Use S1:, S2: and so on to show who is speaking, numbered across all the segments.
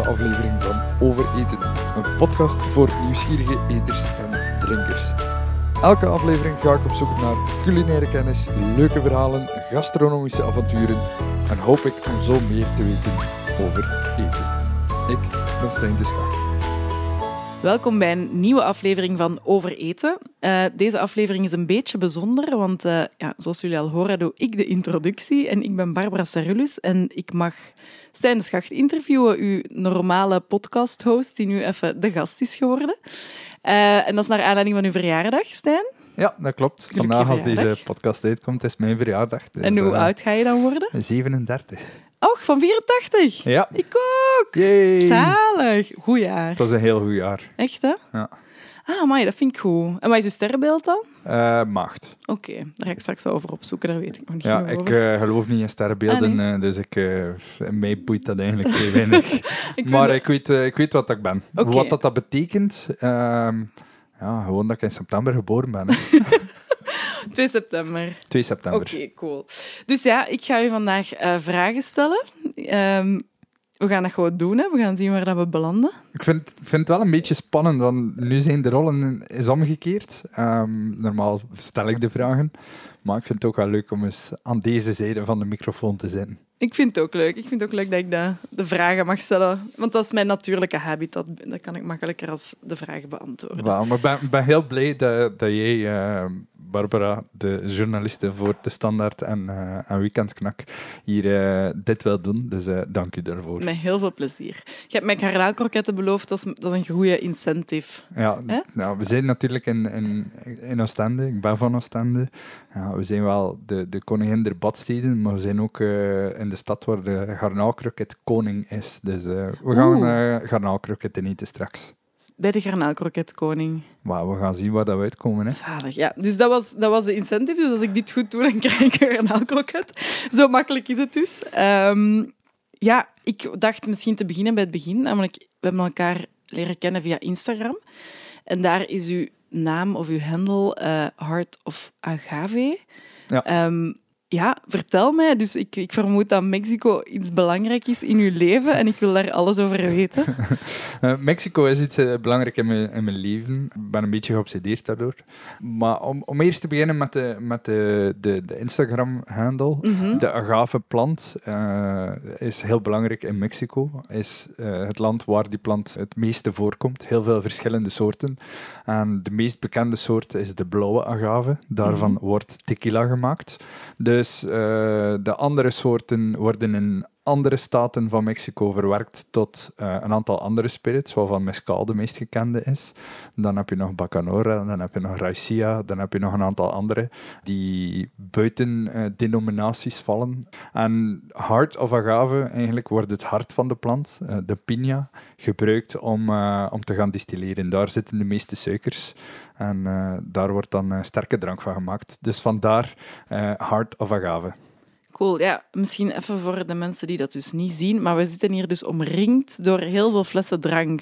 S1: aflevering van Overeten, een podcast voor nieuwsgierige eters en drinkers. Elke aflevering ga ik op zoek naar culinaire kennis, leuke verhalen, gastronomische avonturen en hoop ik om zo meer te weten over eten. Ik ben Stijn de
S2: Welkom bij een nieuwe aflevering van Over Eten. Eh, deze aflevering is een beetje bijzonder, want eh, ja, zoals jullie al horen doe ik de introductie. En ik ben Barbara Cerulus en ik mag Stijn de Schacht interviewen, uw normale podcast-host die nu even de gast is geworden. Eh, en dat is naar aanleiding van uw verjaardag, Stijn.
S1: Ja, dat klopt. Vandaag, als deze podcast uitkomt, is mijn verjaardag. Dus, en hoe oud ga je dan worden? 37.
S2: Och, van 84? Ja. Ik
S1: ook. Yay.
S2: Zalig. Goed jaar. Het
S1: was een heel goed jaar. Echt, hè? Ja.
S2: Ah, maar dat vind ik goed. En wat is je sterrenbeeld dan?
S1: Eh, Macht.
S2: Oké, daar ga ik straks over
S1: opzoeken, daar weet ik nog niet ja, ik eh, geloof niet in sterrenbeelden, ah, eh, dus ik, uh, mij boeit dat eigenlijk heel weinig. maar ik, weet, ik weet wat ik ben. Wat dat, dat betekent, ehm, ja, gewoon dat ik in september geboren ben.
S2: 2 september. 2 september. Oké, cool. Dus ja, ik ga u vandaag eh, vragen stellen. Ehm, we gaan dat gewoon doen. Hè. We gaan zien waar dat we belanden.
S1: Ik vind, vind het wel een beetje spannend, want nu zijn de rollen is omgekeerd. Ehm, normaal stel ik de vragen. Maar ik vind het ook wel leuk om eens aan deze zijde van de microfoon te zitten.
S2: Ik vind het ook leuk. Ik vind het ook leuk dat ik de, de vragen mag stellen. Want dat is mijn natuurlijke habitat. Dat kan ik makkelijker als de vragen beantwoorden.
S1: maar ik ben, ben, heel blij dat, dat jij... Ehm, Barbara, de journaliste voor De Standaard en, uh, en Weekendknak, hier uh, dit wil doen. Dus eh, dank u daarvoor. Met
S2: heel veel plezier. Je hebt mij garnaalkroketten beloofd, dat is, dat een goede incentive.
S1: Ja, nou, we zijn natuurlijk in, in, in Oostende, ik ben van Oostende. Ja, we zijn wel de, de koningin der badsteden, maar we zijn ook in de stad waar de garnaalkroket koning is. Dus we gaan uh, garnaalkroketten eten straks bij de garnaalkroketkoning. Wauw, we gaan zien waar dat uitkomen. Hè? Zalig,
S2: ja. Dus dat was, dat was de incentive. Dus als ik dit goed doe, dan krijg ik een garnaalkroket. Zo makkelijk is het dus. Ehm, ja, ik dacht misschien te beginnen bij het begin. Namelijk, we hebben elkaar leren kennen via Instagram. En daar is uw naam of uw handle uh, Heart of Agave. Ja. Ehm, ja, vertel mij. Dus ik, ik vermoed dat Mexico iets belangrijk is in uw leven en ik wil daar alles over weten.
S1: Eh, Mexico is iets uh, belangrijk in mijn, in mijn leven. Ik ben een beetje geobsedeerd daardoor. Maar om, om eerst te beginnen met de, met de, de, de Instagram-handle. Mhm. De agaveplant eh, is heel belangrijk in Mexico. Is het land waar die plant het meeste voorkomt. Heel veel verschillende soorten. En de meest bekende soort is de blauwe agave. Daarvan mhm. wordt tequila gemaakt. De dus eh, de andere soorten worden in andere staten van Mexico verwerkt tot eh, een aantal andere spirits, waarvan mezcal de meest gekende is. Dan heb je nog bacanora, dan heb je nog raicia, dan heb je nog een aantal andere die buiten eh, denominaties vallen. En hart of agave, eigenlijk wordt het hart van de plant, de pina, gebruikt om, om te gaan distilleren. Daar zitten de meeste suikers. En eh, daar wordt dan eh, sterke drank van gemaakt. Dus vandaar hard eh, of agave.
S2: Cool, ja. Misschien even voor de mensen die dat dus niet zien, maar we zitten hier dus omringd door heel veel flessen drank.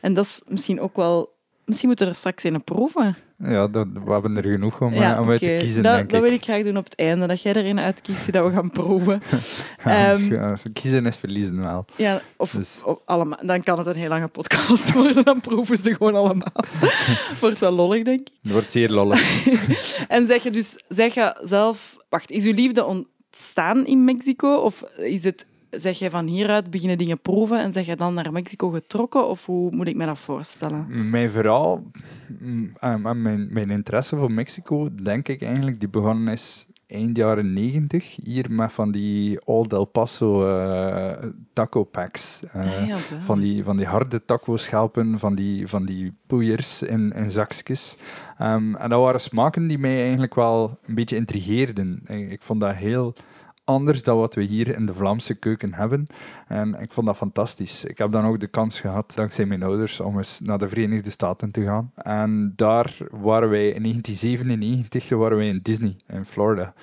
S2: En dat is misschien ook wel Misschien moeten we er straks een proeven.
S1: Ja, dat, we hebben er genoeg om, eh, om uit te kiezen, dat, denk dat wil
S2: ik graag doen op het einde, dat jij er een uitkiest die dat we gaan proeven. ja, ehm,
S1: dus, dus kiezen is verliezen wel. Ja, of, dus-
S2: allemaal. Dan kan het een heel lange podcast worden, dan proeven ze gewoon allemaal. wordt wel lollig, denk
S1: ik. wordt zeer lollig.
S2: en zeg je dus, zeg je zelf... Wacht, is uw liefde ontstaan in Mexico? Of is het zeg jij van hieruit beginnen dingen proeven en zeg jij dan naar Mexico getrokken? Of hoe moet ik me dat voorstellen?
S1: Mijn verhaal, mm, mijn, mijn interesse voor Mexico, denk ik eigenlijk, die begonnen is eind jaren negentig hier met van die Old El Paso uh, taco packs. Eh, ah, van, die, van die harde taco-schelpen, van die, van die poeiers in, zakjes. Ehm, en dat waren smaken die mij eigenlijk wel een beetje intrigeerden. ik vond dat heel anders dan wat we hier in de Vlaamse keuken hebben. En ik vond dat fantastisch. Ik heb dan ook de kans gehad, dankzij mijn ouders, om eens naar de Verenigde Staten te gaan. En daar waren wij in 1997 waren wij in Disney in Florida.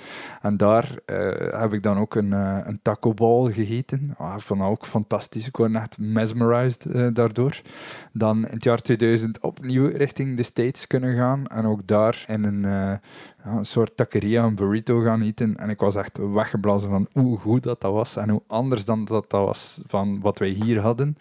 S1: En daar eh, heb ik dan ook een, eh, een taco ball gegeten. Ah, ik vond dat ook fantastisch. Ik word echt mesmerized eh, daardoor. Dan in het jaar 2000 opnieuw richting de States kunnen gaan. En ook daar in een ja, een soort taqueria, een burrito gaan eten. En ik was echt weggeblazen van hoe goed dat, dat was en hoe anders dan dat, dat was van wat wij hier hadden.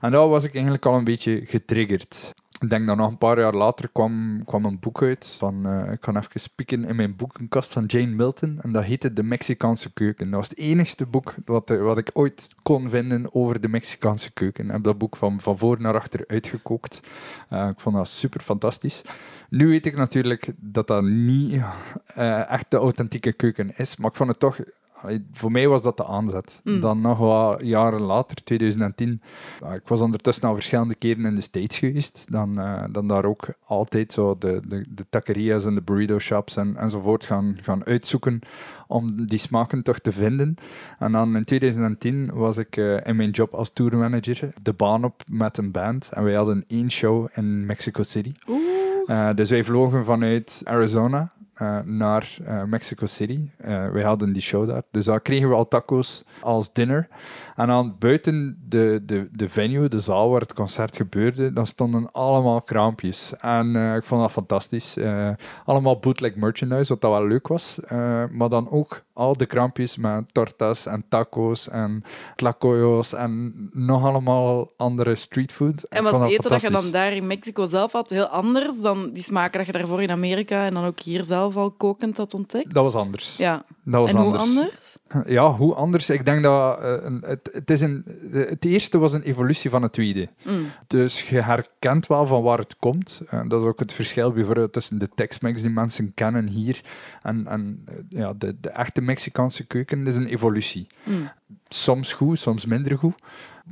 S1: En daar was ik eigenlijk al een beetje getriggerd ik denk dat nog een paar jaar later kwam, kwam een boek uit van, eh, ik ga even spieken in mijn boekenkast van Jane Milton. En dat heette De Mexicaanse Keuken. Dat was het enigste boek wat, eh, wat ik ooit kon vinden over de Mexicaanse keuken. Ik heb dat boek van, van voor naar achter uitgekookt. Eh, ik vond dat super fantastisch. Nu weet ik natuurlijk dat dat niet echt de authentieke keuken is, maar ik vond het toch voor mij was dat de aanzet. Mm. Dan nog wat jaren later, 2010, ah, ik was ondertussen al verschillende keren in de States geweest. Dan, eh, dan daar ook altijd zo de, de, de taqueria's en de burrito shops en, enzovoort gaan, gaan uitzoeken om die smaken toch te vinden. En dan in 2010 was ik eh, in mijn job als tourmanager de baan op met een band. En wij hadden één show in Mexico City. Eh, dus wij vlogen vanuit Arizona eh, naar eh, Mexico City. Eh, we hadden die show daar. Dus daar kregen we al tacos als dinner. En dan buiten de, de, de venue, de zaal waar het concert gebeurde, dan stonden allemaal kraampjes. En eh, ik vond dat fantastisch. Eh, allemaal bootleg merchandise, wat dat wel leuk was. Eh, maar dan ook al de kraampjes met tortas en tacos en tlacoyos en nog allemaal andere streetfood. En was het eten dat je dan
S2: daar in Mexico zelf had heel anders dan die smaken dat je daarvoor in Amerika en dan ook hier zelf al kokend had ontdekt? Dat was anders. Ja. Dat was anders. hoe anders?
S1: Ja, hoe anders? Ik denk dat het, is een, het eerste was een evolutie van het tweede. Mm. Dus je herkent wel van waar het komt. Eh, dat is ook het verschil bijvoorbeeld tussen de Tex-Mex die mensen kennen hier en, en eh, ja, de, de echte Mexicaanse keuken. Dat is een evolutie. Mm. Soms goed, soms minder goed.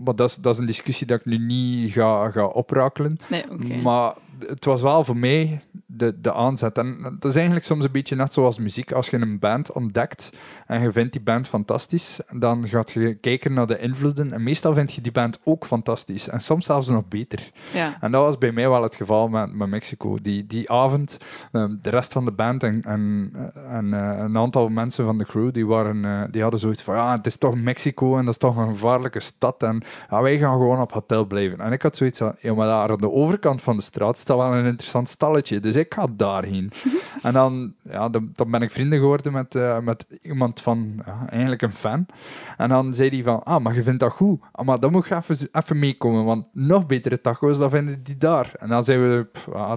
S1: Maar dat is, dat is een discussie dat ik nu niet ga, ga oprakelen. Nee, okay. Maar het was wel voor mij de, de aanzet. En dat is eigenlijk soms een beetje net zoals muziek. Als je een band ontdekt en je vindt die band fantastisch, dan gaat je kijken naar de invloeden. En meestal vind je die band ook fantastisch. En soms zelfs nog beter. Ja. En dat was bij mij wel het geval met, met Mexico. Die, die avond, eh, de rest van de band en, en, en eh, een aantal mensen van de crew, die, waren, eh, die hadden zoiets van, ja, het is toch Mexico en dat is toch een gevaarlijke stad. En wij gaan gewoon op hotel blijven. En ik had zoiets van, ja, maar daar aan de overkant van de straat staat wel een interessant stalletje. Dus ik ik ga daarheen. en dan, ja, dan, ben ik vrienden geworden met, eh, met iemand van, ja, eigenlijk een fan. En dan zei hij van, ah, maar je vindt dat goed. Ah, maar dan moet je even, even meekomen, want nog betere taco's, dan vinden die daar. En dan zijn we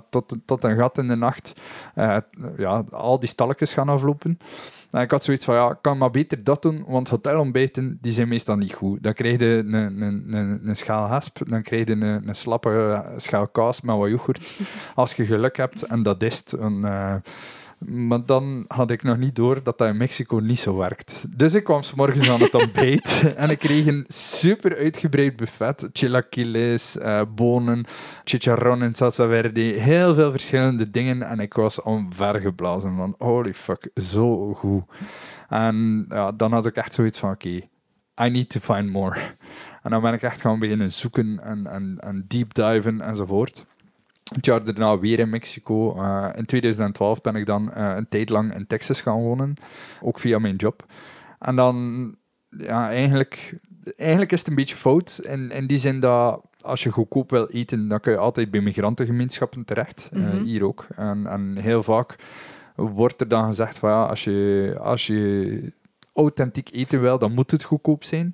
S1: tot, tot een gat in de nacht eh, ja, al die stalletjes gaan aflopen. En nou, ik had zoiets van, ja, kan maar beter dat doen, want hotelontbijten, die zijn meestal niet goed. Dan krijg je een, een, een, schaal hasp, dan krijg je een, een slappe eh, schaal kaas met wat yoghurt, als je geluk hebt, en dat is Een, eh, maar dan had ik nog niet door dat dat in Mexico niet zo werkt. Dus ik kwam s'morgens aan het ontbijt en ik kreeg een super uitgebreid buffet. Chilaquiles, eh, bonen, chicharron en salsa verde. Heel veel verschillende dingen. En ik was omvergeblazen van holy fuck, zo goed. En ja, dan had ik echt zoiets van oké, I need to find more. En dan ben ik echt gaan beginnen zoeken en, en, en deep diven enzovoort. Het jaar daarna weer in Mexico. Eh, in 2012 ben ik dan eh, een tijd lang in Texas gaan wonen, ook via mijn job. En dan, ja, eigenlijk, eigenlijk is het een beetje fout. In, in die zin dat als je goedkoop wil eten, dan kun je altijd bij migrantengemeenschappen terecht. Eh, mhm. hier ook. En, en heel vaak wordt er dan gezegd van ja, als je, als je authentiek eten wil, dan moet het goedkoop zijn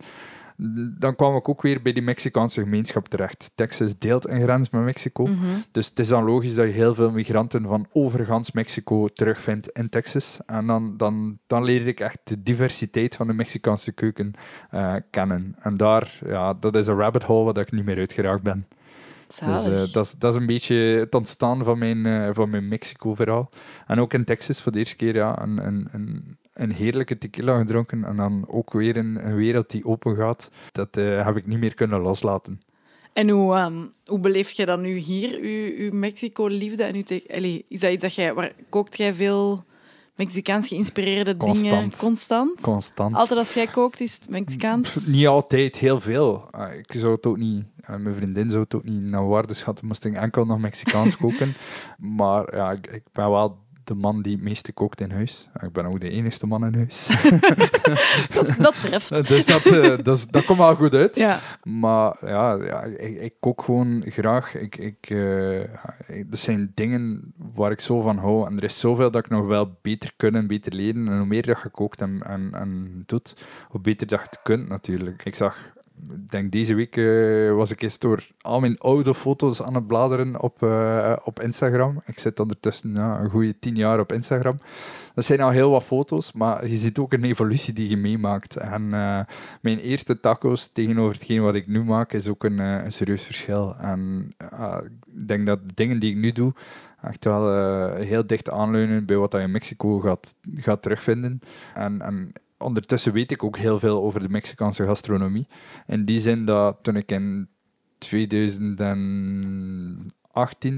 S1: dan kwam ik ook weer bij die Mexicaanse gemeenschap terecht. Texas deelt een grens met Mexico. Mhm. Dus het is dan logisch dat je heel veel migranten van overgans Mexico terugvindt in Texas. En dan, dan, dan leerde ik echt de diversiteit van de Mexicaanse keuken eh, kennen. En daar, ja, dat is een rabbit hole waar ik niet meer uitgeraakt ben. Dus eh, dat, is, dat een beetje het ontstaan van mijn, eh, van mijn Mexico-verhaal. En ook in Texas voor de eerste keer ja, een, een, een, heerlijke tequila gedronken. En dan ook weer een, een wereld die open gaat. Dat eh, heb ik niet meer kunnen loslaten.
S2: En hoe, um, hoe beleeft je dan nu hier, uw, uw Mexico-liefde? En is dat iets dat jij... Waar, kookt jij veel... Mexicaans geïnspireerde dingen constant?
S1: Constant. Altijd
S2: als jij kookt, is het Mexicaans? niet
S1: altijd, heel veel. Ah, ik zou het ook niet mijn vriendin zou het ook niet naar waarde schatten, moest ik enkel nog Mexicaans koken. Maar ja, ik, ik, ben wel de man die het meeste kookt in huis. Ik ben ook de enige man in huis. dat, dat, treft. Dus dat, eh, dus dat, komt wel goed uit. Ja. Maar ja, ja ik, ik, kook gewoon graag. Ik, ik, eh, zijn dingen waar ik zo van hou. En er is zoveel dat ik nog wel beter kunnen, beter leren. En hoe meer dat je kookt en, en, en doet, hoe beter dat je het kunt natuurlijk. Ik zag ik denk deze week eh, was ik eens door al mijn oude foto's aan het bladeren op, eh, op Instagram. Ik zit ondertussen ja, een goede tien jaar op Instagram. Dat zijn al heel wat foto's, maar je ziet ook een evolutie die je meemaakt. En eh, mijn eerste taco's tegenover hetgeen wat ik nu maak, is ook een, serieus verschil. En ik denk dat de dingen die ik nu doe, echt wel heel dicht aanleunen bij wat je in Mexico gaat, gaat terugvinden. En, en ondertussen weet ik ook heel veel over de Mexicaanse gastronomie. In die zin dat toen ik in 2018,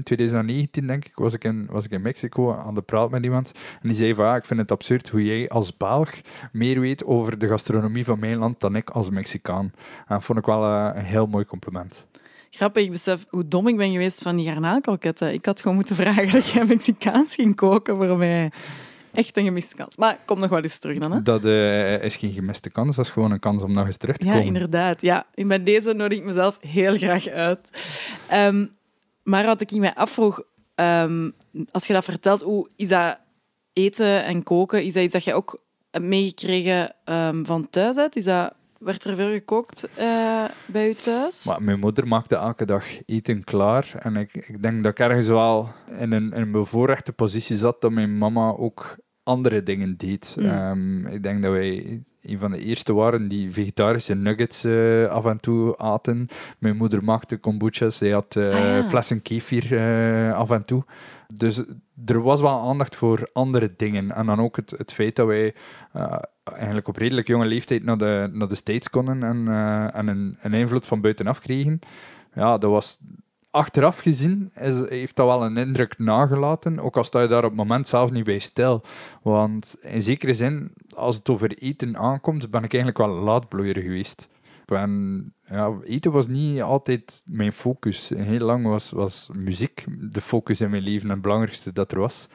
S1: 2019 denk ik, was ik in, was ik in Mexico aan de praat met iemand. En die zei van, ik vind het absurd hoe jij als Belg meer weet over de gastronomie van mijn land dan ik als Mexicaan. En dat vond ik wel eh, een heel mooi compliment.
S2: Grappig, ik besef hoe dom ik ben geweest van die garnaalkroketten. Ik had gewoon moeten vragen dat jij Mexicaans ging koken voor mij. Echt een gemiste kans. Maar kom nog wel eens
S1: terug dan. Hè? Dat eh, is geen gemiste kans, dat is gewoon een kans om nog eens terug te komen. Ja,
S2: inderdaad. Ja. Bij deze nodig ik mezelf heel graag uit. Ehm, maar wat ik mij afvroeg, ehm, als je dat vertelt, hoe is dat eten en koken, is dat iets dat je ook hebt meegekregen ehm, van thuis uit? Is dat werd er veel gekookt eh, bij u thuis? Maar
S1: mijn moeder maakte elke dag eten klaar. En ik, ik denk dat ik ergens wel in een, in een bevoorrechte positie zat dat mijn mama ook andere dingen deed. Mm. Ehm, ik denk dat wij een van de eerste waren die vegetarische nuggets eh, af en toe aten. Mijn moeder maakte kombuchas, zij had uh, flessen kefir eh, af en toe. Dus er was wel aandacht voor andere dingen. En dan ook het, het feit dat wij eigenlijk op redelijk jonge leeftijd naar de, naar de States konden en, en een invloed van buitenaf kregen. Ja, dat was achteraf gezien heeft dat wel een indruk nagelaten, ook al sta je daar op het moment zelf niet bij stil. Want in zekere zin, als het over eten aankomt, ben ik eigenlijk wel laadbloeier geweest. En, ja, eten was niet altijd mijn focus. heel lang was, was muziek de focus in mijn leven en het belangrijkste dat er was.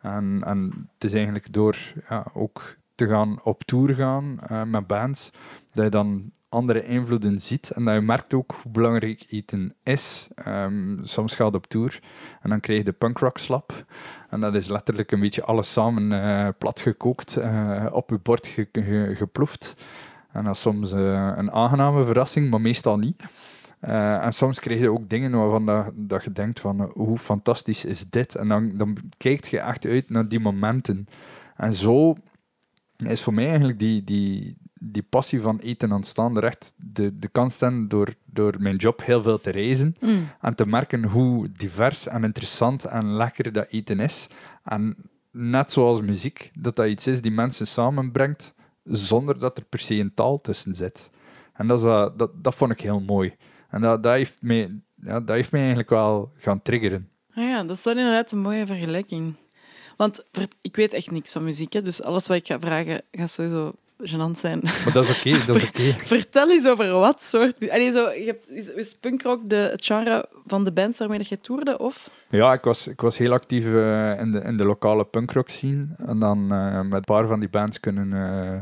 S1: En, en het is eigenlijk door ja, ook te gaan op tour gaan eh, met bands, dat je dan andere invloeden ziet. En dat je merkt ook hoe belangrijk eten is. Ehm, soms gaat het op tour en dan krijg je de punkrock slap. En dat is letterlijk een beetje alles samen uh, plat gekookt, eh, op je bord geploefd. En dat is soms eh, een aangename verrassing, maar meestal niet. en soms krijg je ook dingen waarvan dat, dat je denkt van hoe fantastisch is dit? En dan, dan kijkt je echt uit naar die momenten. En zo is voor mij eigenlijk die, die, die passie van eten ontstaan echt de, de kans ten door, door mijn job heel veel te reizen mm. en te merken hoe divers en interessant en lekker dat eten is. En net zoals muziek, dat dat iets is die mensen samenbrengt zonder dat er per se een taal tussen zit. En dat, is, eh, dat, dat vond ik heel mooi. En dat, dat, heeft mij, ja, dat heeft mij eigenlijk wel gaan triggeren.
S2: Ah ja, dat is wel inderdaad een mooie vergelijking. Want ik weet echt niks van muziek, hè, dus alles wat ik ga vragen gaat sowieso gênant zijn. Maar dat is oké, dat is oké. Vertel eens over wat soort... Allee, zo, je hebt, is, punkrock de, het genre van de bands waarmee je toerde, of?
S1: Ja, ik was, ik was heel actief eh, in, de, in de lokale punkrock scene. En dan uh, met een paar van die bands kunnen... Uh, eh,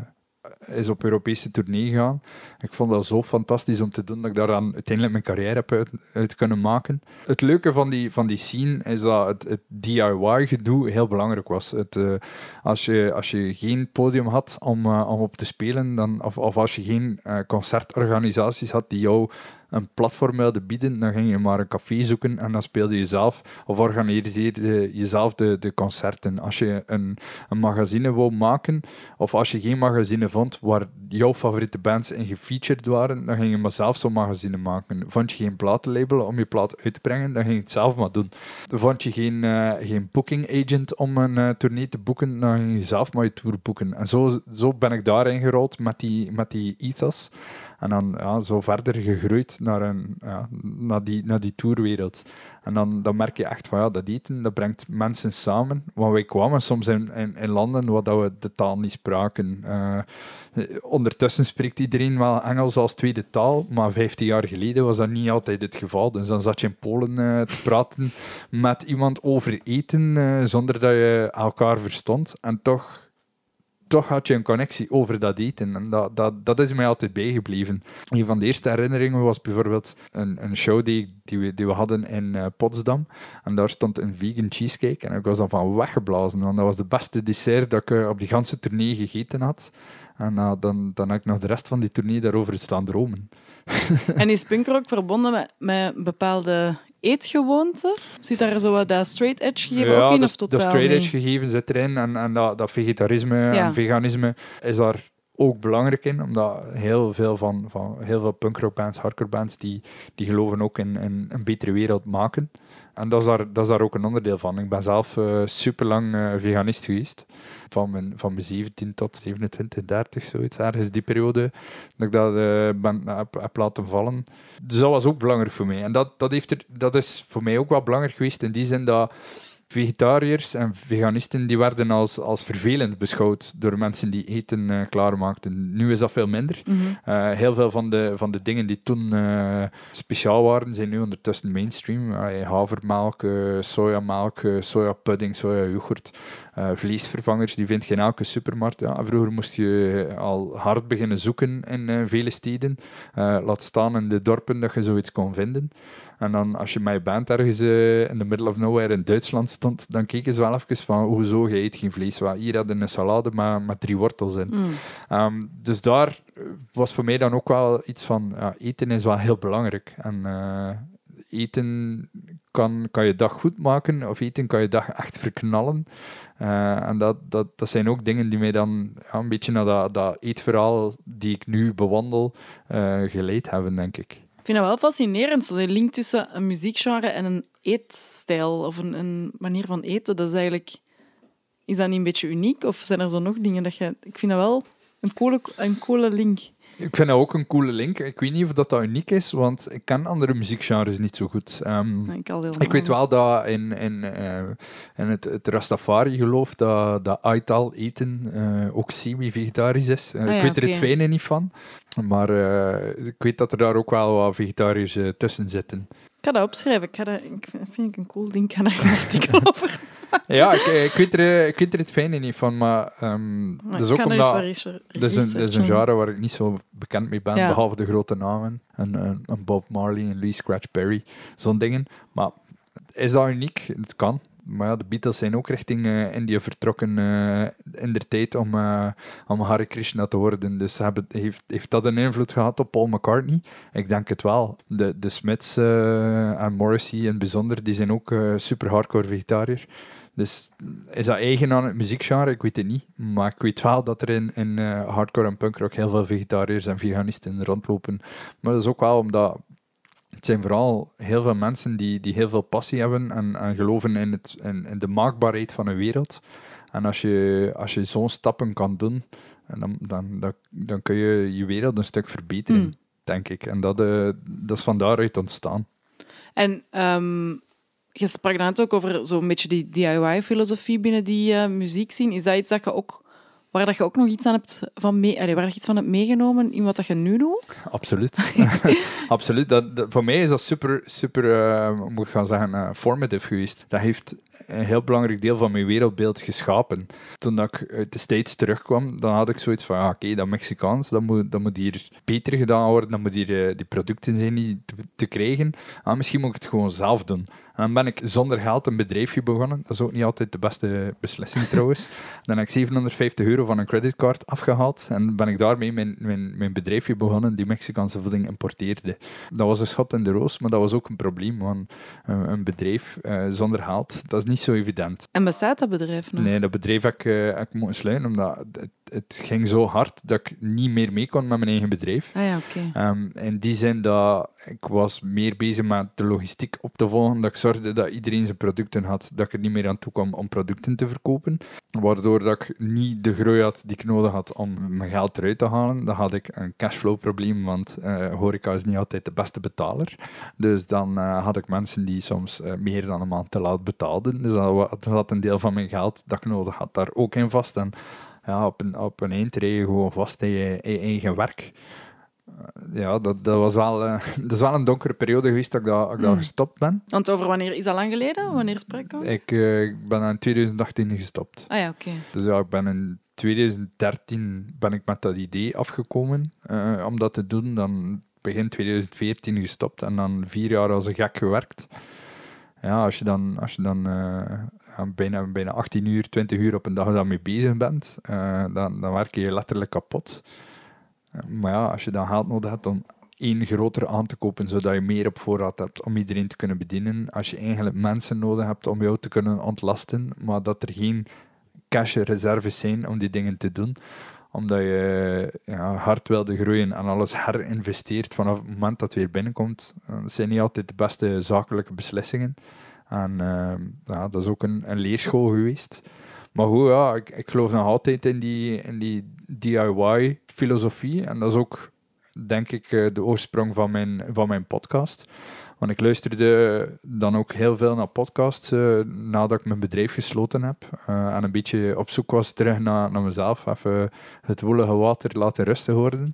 S1: is op Europese tournee gaan. Ik vond dat zo fantastisch om te doen dat ik daaraan uiteindelijk mijn carrière heb uit, kunnen maken. Het leuke van die, van die scene is dat het, het DIY-gedoe heel belangrijk was. Het, eh, als, je, als je geen podium had om, eh, om op te spelen, dan, of, of als je geen eh, concertorganisaties had die jou een platform wilden bieden, dan ging je maar een café zoeken en dan speelde je zelf of organiseerde jezelf de, de concerten. Als je een, een magazine wou maken of als je geen magazine vond waar jouw favoriete bands in featured waren, dan ging je maar zelf zo'n magazine maken. Vond je geen platenlabel om je plaat uit te brengen, dan ging je het zelf maar doen. Vond je geen, eh, geen booking agent om een uh, tournee te boeken, dan ging je zelf maar je tour boeken. En zo, zo ben ik daarin gerold met die, met die ethos. En dan ja, zo verder gegroeid naar, een, ja, naar, die, naar die tourwereld. En dan, dan merk je echt van ja, dat eten, dat brengt mensen samen. Want wij kwamen soms in, in, landen waar dat we de taal niet spraken. Eh, ondertussen spreekt iedereen wel Engels als tweede taal, maar 15 jaar geleden was dat niet altijd het geval. Dus dan zat je in Polen eh, te praten met iemand over eten eh, zonder dat je elkaar verstond. En toch toch had je een connectie over dat eten. En dat, dat, dat is mij altijd bijgebleven. Een van de eerste herinneringen was bijvoorbeeld een, een show die, die, we, die we hadden in eh, Potsdam. En daar stond een vegan cheesecake. En ik was dan van weggeblazen, want dat was de beste dessert dat ik eh, op die ganse tournee gegeten had. En uh, dan, dan heb ik nog de rest van die tournee daarover staan dromen.
S2: en is punkrock verbonden met, met bepaalde eetgewoonte? Zit daar zo wat dat straight edge gegeven ook in? Of totaal dat straight edge
S1: gegeven zit erin en, en dat, dat vegetarisme en veganisme is daar ook belangrijk in, omdat heel veel van, van heel veel punkrockbands, hardcorebands, die, die geloven ook in een betere wereld maken. En dat is, daar, ook een onderdeel van. Ik ben zelf uh, eh, super lang eh, veganist geweest. Van mijn, van mijn 17 tot 27, 30, zoiets. is die periode dat ik dat eh, ben, heb, laten vallen. Dus dat was ook belangrijk voor mij. En dat, dat, heeft er, dat is voor mij ook wel belangrijk geweest in die zin dat vegetariërs en veganisten die werden als, als vervelend beschouwd door mensen die eten uh, klaarmaakten. Nu is dat veel minder. Mhm. Eh, heel veel van de, van de dingen die toen eh, speciaal waren, zijn nu ondertussen mainstream. havermelk, sojamelk, sojapudding, sojayoghurt. vleesvervangers, die vind je in elke supermarkt. Ja, vroeger moest je al hard beginnen zoeken in vele steden. laat staan in de dorpen dat je zoiets kon vinden. En dan als je met je band ergens eh, in the middle of nowhere in Duitsland stond, dan keken ze wel even van hoezo, je eet geen vlees. Wat, hier hadden een salade maar met drie wortels in. Mm. Ehm, dus daar eh, was voor mij dan ook wel iets van, ja, eten is wel heel belangrijk. En eh, eten kan, kan je dag goed maken of eten kan je dag echt verknallen. en dat, dat, dat zijn ook dingen die mij dan ja, een beetje naar dat, dat eetverhaal die ik nu bewandel uh, geleid hebben, denk ik
S2: vind dat wel fascinerend, zo link tussen een muziekgenre en een eetstijl of een, een manier van eten. Dat is eigenlijk... Is dat niet een beetje uniek? Of zijn er zo nog dingen dat je... Ik vind dat wel een coole, een coole link.
S1: Ik vind dat ook een coole link. Ik weet niet of dat, dat uniek is, want ik ken andere muziekgenres niet zo goed. Ehm, ik, weet wel dat in, in, eh, het, het Rastafari-geloof dat, dat Aital eten uh, ook semi-vegetarisch is. Eh, ah ik weet er het fijne niet van, maar ik weet dat er daar ook wel wat vegetariërs tussen zitten.
S2: Ik ga dat opschrijven. Ik, dat, ik vind, ik een cool ding. Ik ga daar een artikel Ja, ik, ik, weet
S1: er, ik weet er het fijne niet van, maar, um, ook omdat... Er is een, genre waar ik niet zo bekend mee ben, behalve de grote namen. en Bob Marley, en Lee Scratch Perry, zo'n dingen. Maar is dat uniek? Het kan maar ja, de Beatles zijn ook richting uh, India vertrokken uh, in de tijd om, uh, om Hare Krishna te worden. Dus hebben, heeft, heeft dat een invloed gehad op Paul McCartney? Ik denk het wel. De, de Smiths en Morrissey in het bijzonder, die zijn ook super hardcore vegetariër. Dus is dat eigen aan het muziekgenre? Ik weet het niet. Maar ik weet wel dat er in, in hardcore en punkrock heel veel vegetariërs en veganisten rondlopen. Maar dat is ook wel omdat het zijn vooral heel veel mensen die, die heel veel passie hebben en, en geloven in, het, in, in, de maakbaarheid van een wereld. En als je, als je zo'n stappen kan doen, dan, dan, dan, dan, kun je je wereld een stuk verbeteren, hmm. denk ik. En dat, uh, dat is van daaruit ontstaan.
S2: En ehm, je sprak net ook over zo'n beetje die DIY-filosofie binnen die eh, muziek zien. Is dat iets dat je ook waar dat je ook nog iets aan hebt van mee, Allee, waar je iets van hebt meegenomen in wat dat je nu doet?
S1: Absoluut. Absoluut. Dat, voor mij is dat super, super uh, moet ik gaan zeggen, uh, formative geweest. Dat heeft een heel belangrijk deel van mijn wereldbeeld geschapen. Toen ik uit de States terugkwam, dan had ik zoiets van, ja, oké, dat Mexicaans, dat moet, dat moet hier beter gedaan worden, dat moet hier, eh, die producten zijn niet te, krijgen. Ah, misschien moet ik het gewoon zelf doen. En dan ben ik zonder geld een bedrijfje begonnen. Dat is ook niet altijd de beste beslissing trouwens. Dan heb ik 750 euro van een creditcard afgehaald. En ben ik daarmee mijn, mijn, mijn bedrijfje begonnen die Mexicaanse voeding importeerde. Dat was een schat in de roos, maar dat was ook een probleem. Want een bedrijf eh, zonder geld, dat is niet zo evident.
S2: En bestaat dat bedrijf nog? Nee,
S1: dat bedrijf heb ik, heb eh, ik moeten sluiten, omdat het het ging zo hard dat ik niet meer mee kon met mijn eigen bedrijf. Ah ja, okay. Ehm, in die zin dat ik was meer bezig met de logistiek op te volgen, dat ik zorgde dat iedereen zijn producten had, dat ik er niet meer aan toe kwam om producten te verkopen. Waardoor dat ik niet de groei had die ik nodig had om mijn geld eruit te halen. Dan had ik een cashflow probleem, want uh, horeca is niet altijd de beste betaler. Dus dan eh, had ik mensen die soms eh, meer dan een maand te laat betaalden. Dus dat zat een deel van mijn geld dat ik nodig had daar ook in vast. En ja, op, een, op een gewoon vast in je, eigen werk. Ja, dat, dat, was wel, eh, dat is wel een donkere periode geweest dat ik, dat, daar hmm. gestopt ben.
S2: Want over wanneer is dat lang geleden? Wanneer spreek ik
S1: Ik, eh, ik ben in 2018 gestopt. Ah ja, oké. Dus ja, ik ben in 2013 ben ik met dat idee afgekomen eh, om dat te doen. Dan begin 2014 gestopt en dan vier jaar als een gek gewerkt. Ja, als je dan, als je dan eh, bijna, bijna 18 uur, 20 uur op een dag dat daarmee bezig bent, eh, dan, dan werk je letterlijk kapot. Eh, maar ja, als je dan geld nodig hebt om één groter aan te kopen, zodat je meer op voorraad hebt om iedereen te kunnen bedienen. Als je eigenlijk mensen nodig hebt om jou te kunnen ontlasten, maar dat er geen cash reserves zijn om die dingen te doen, omdat je ja, hard wilde groeien en alles herinvesteert vanaf het moment dat het weer binnenkomt. Dat zijn niet altijd de beste zakelijke beslissingen. En ehm, ja, dat is ook een, een leerschool geweest. Maar goed, ja, ik, ik, geloof nog altijd in die, in die DIY-filosofie. En dat is ook, denk ik, eh, de oorsprong van mijn, van mijn podcast. Want ik luisterde dan ook heel veel naar podcasts eh, nadat ik mijn bedrijf gesloten heb. Eh, en een beetje op zoek was terug naar, naar mezelf. Even het woelige water laten rusten worden.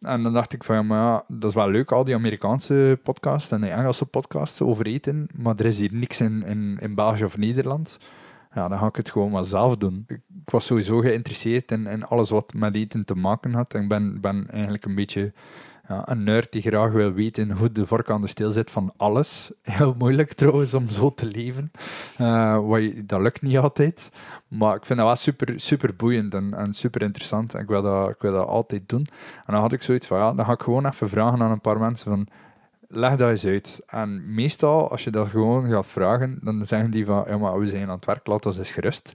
S1: En dan dacht ik van, ja, dat is wel leuk, al die Amerikaanse podcasts en die Engelse podcasts over eten, maar er is hier niks in, in, in België of Nederland. Ja, dan ga ik het gewoon maar zelf doen. Ik, was sowieso geïnteresseerd in, in alles wat met eten te maken had. En ik ben, ben eigenlijk een beetje ja, een nerd die graag wil weten hoe de vork aan de steel zit van alles. Heel moeilijk trouwens om zo te leven. Eh, wat dat lukt niet altijd. Maar ik vind dat wel super, super boeiend en, en super interessant. En ik wil, dat, ik wil dat altijd doen. En dan had ik zoiets van, ja, dan ga ik gewoon even vragen aan een paar mensen van leg dat eens uit. En meestal, als je dat gewoon gaat vragen, dan zeggen die van, ja, maar we zijn aan het werk, laat ons eens gerust.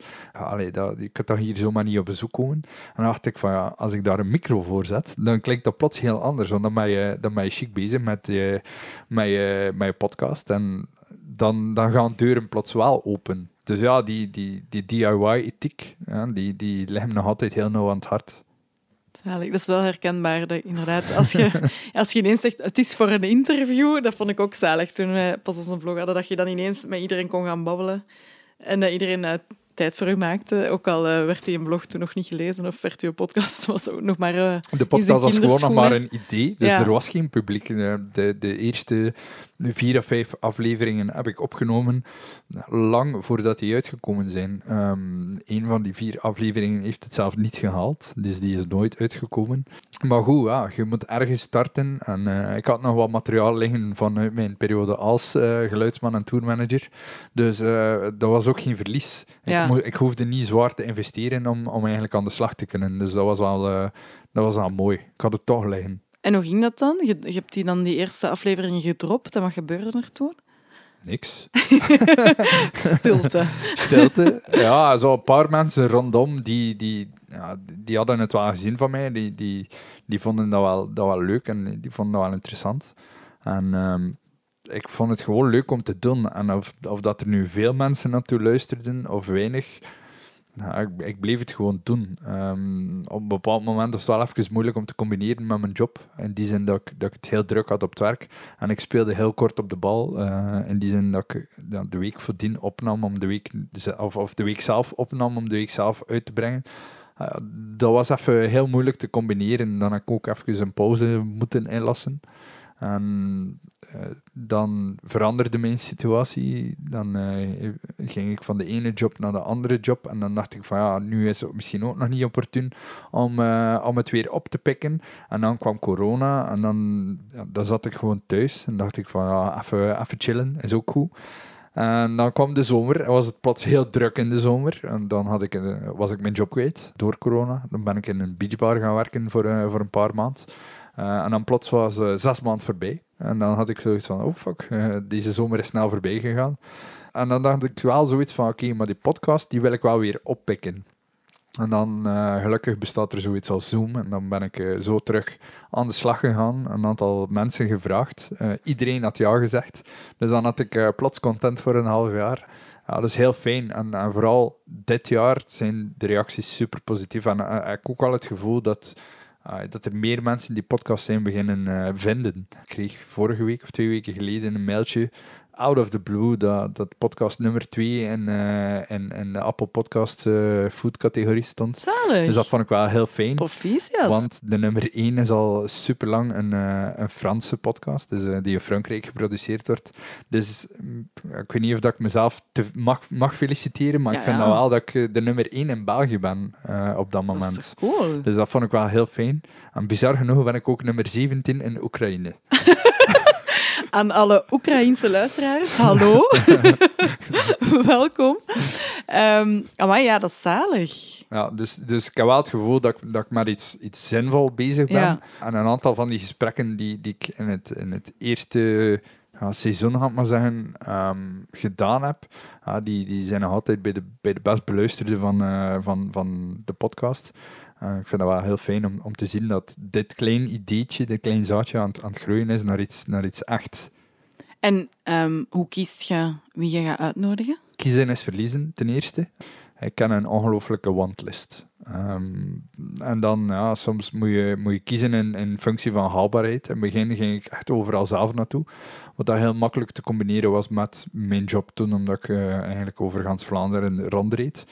S1: dat, je kunt toch hier zomaar niet op bezoek komen? En dan dacht ik van, ja, als ik daar een micro voor zet, dan klinkt dat plots heel anders, want dan ben je, dan ben je chic bezig met je, met je, met je podcast en dan, dan gaan deuren plots wel open. Dus ja, die, die, die DIY-ethiek, ja, die, die ligt me nog altijd heel nauw aan het hart.
S2: Zalig. Dat is wel herkenbaar, dat, inderdaad. Als je, als je ineens zegt, het is voor een interview, dat vond ik ook zalig toen we pas onze vlog hadden, dat je dan ineens met iedereen kon gaan babbelen. En dat iedereen uh, tijd voor u maakte. Ook al eh, werd die een blog toen nog niet gelezen of werd uw podcast was ook nog maar. Eh, de podcast was gewoon nog maar een idee, dus er
S1: was geen publiek. De, de eerste vier of vijf afleveringen heb ik opgenomen, lang voordat die uitgekomen zijn. Um, een van die vier afleveringen heeft het zelf niet gehaald, dus die is nooit uitgekomen. Maar goed, ja, je moet ergens starten. En eh, ik had nog wat materiaal liggen vanuit mijn periode als eh, geluidsman en tourmanager. Dus eh, dat was ook geen verlies. Ik, ik, hoefde niet zwaar te investeren om, om eigenlijk aan de slag te kunnen. Dus dat was wel, dat was wel mooi. Ik had het toch liggen.
S2: En hoe ging dat dan? Je, je hebt die dan die eerste aflevering gedropt en wat gebeurde er toen? Niks. Stilte. Stilte.
S1: Ja, zo een paar mensen rondom die, die, ja, die hadden het wel gezien van mij. Die, die, die vonden dat wel, dat wel leuk en die vonden dat wel interessant. En ehm, ik vond het gewoon leuk om te doen. En of, of dat er nu veel mensen naartoe luisterden of weinig, ja, nou, ik, bleef het gewoon doen. Ehm, op een bepaald moment was het wel even moeilijk om te combineren met mijn job. In die zin dat ik, dat ik het heel druk had op het werk. En ik speelde heel kort op de bal. Eh, in die zin dat ik de week voordien opnam om de week, dus, of, of de week zelf opnam om de week zelf uit te brengen. Eh, dat was even heel moeilijk te combineren. Dan had ik ook even een pauze moeten inlassen. En eh, dan veranderde mijn situatie. Dan eh, ging ik van de ene job naar de andere job. En dan dacht ik van ja, nu is het misschien ook nog niet opportun om, eh, om het weer op te pikken. En dan kwam corona en dan, dan zat ik gewoon thuis. En dacht ik van ja, even, even chillen, is ook goed. En dan kwam de zomer en was het plots heel druk in de zomer. En dan had ik, was ik mijn job kwijt door corona. Dan ben ik in een beachbar gaan werken voor, voor een paar maanden. en dan plots was zes maanden voorbij. En dan had ik zoiets van, oh fuck, eh, deze zomer is snel voorbij gegaan. En dan dacht ik wel zoiets van, oké, maar die podcast, die wil ik wel weer oppikken. En dan, eh, gelukkig bestaat er zoiets als Zoom. En dan ben ik eh, zo terug aan de slag gegaan. Een aantal mensen gevraagd. iedereen had ja gezegd. Dus dan had ik plots content voor een half jaar. Ja, dat is heel fijn. En, en vooral dit jaar zijn de reacties super positief. En ik heb ook wel het gevoel dat Ah, dat er meer mensen die podcast zijn beginnen eh, vinden. Ik kreeg vorige week of twee weken geleden een mailtje Out of the Blue, dat, dat podcast nummer 2 en, en, en de Apple Podcast uh, eh, Food categorie stond. Zalig. Dus dat vond ik wel heel fijn. Proficiat. Want de nummer 1 is al super lang een, eh, een Franse podcast, dus, eh, die in Frankrijk geproduceerd wordt. Dus mm, ik weet niet of dat ik mezelf te, mag, mag feliciteren, maar ik vind ja. dat nou wel dat ik de nummer 1 in België ben op dat moment. Dat is cool. Dus dat vond ik wel heel fijn. En bizar genoeg ben ik ook nummer 17 in Oekraïne.
S2: Aan alle Oekraïense luisteraars, hallo. Welkom. Um, ehm, maar ja, dat is zalig.
S1: Ja, dus, dus ik heb wel het gevoel dat, ik, dat ik met iets, iets zinvol bezig ben. Ja. En een aantal van die gesprekken die, die ik in het, in het eerste seizoen, had maar zeggen, ehm, gedaan heb. Ja, die, die zijn nog altijd bij de, bij de best beluisterde van, eh, van, van de podcast. Eh, ik vind dat wel heel fijn om, om te zien dat dit klein ideetje, dit klein zaadje aan, aan het groeien is naar iets, naar iets echt.
S2: En ehm, hoe kiest je wie je gaat uitnodigen?
S1: Kiezen is verliezen, ten eerste. Ik ken een ongelooflijke wantlist. Ehm, en dan, ja, soms moet je, moet je kiezen in, in functie van haalbaarheid. In het begin ging ik echt overal zelf naartoe. Wat dat heel makkelijk te combineren was met mijn job toen, omdat ik eh, eigenlijk over Vlaanderen rondreed.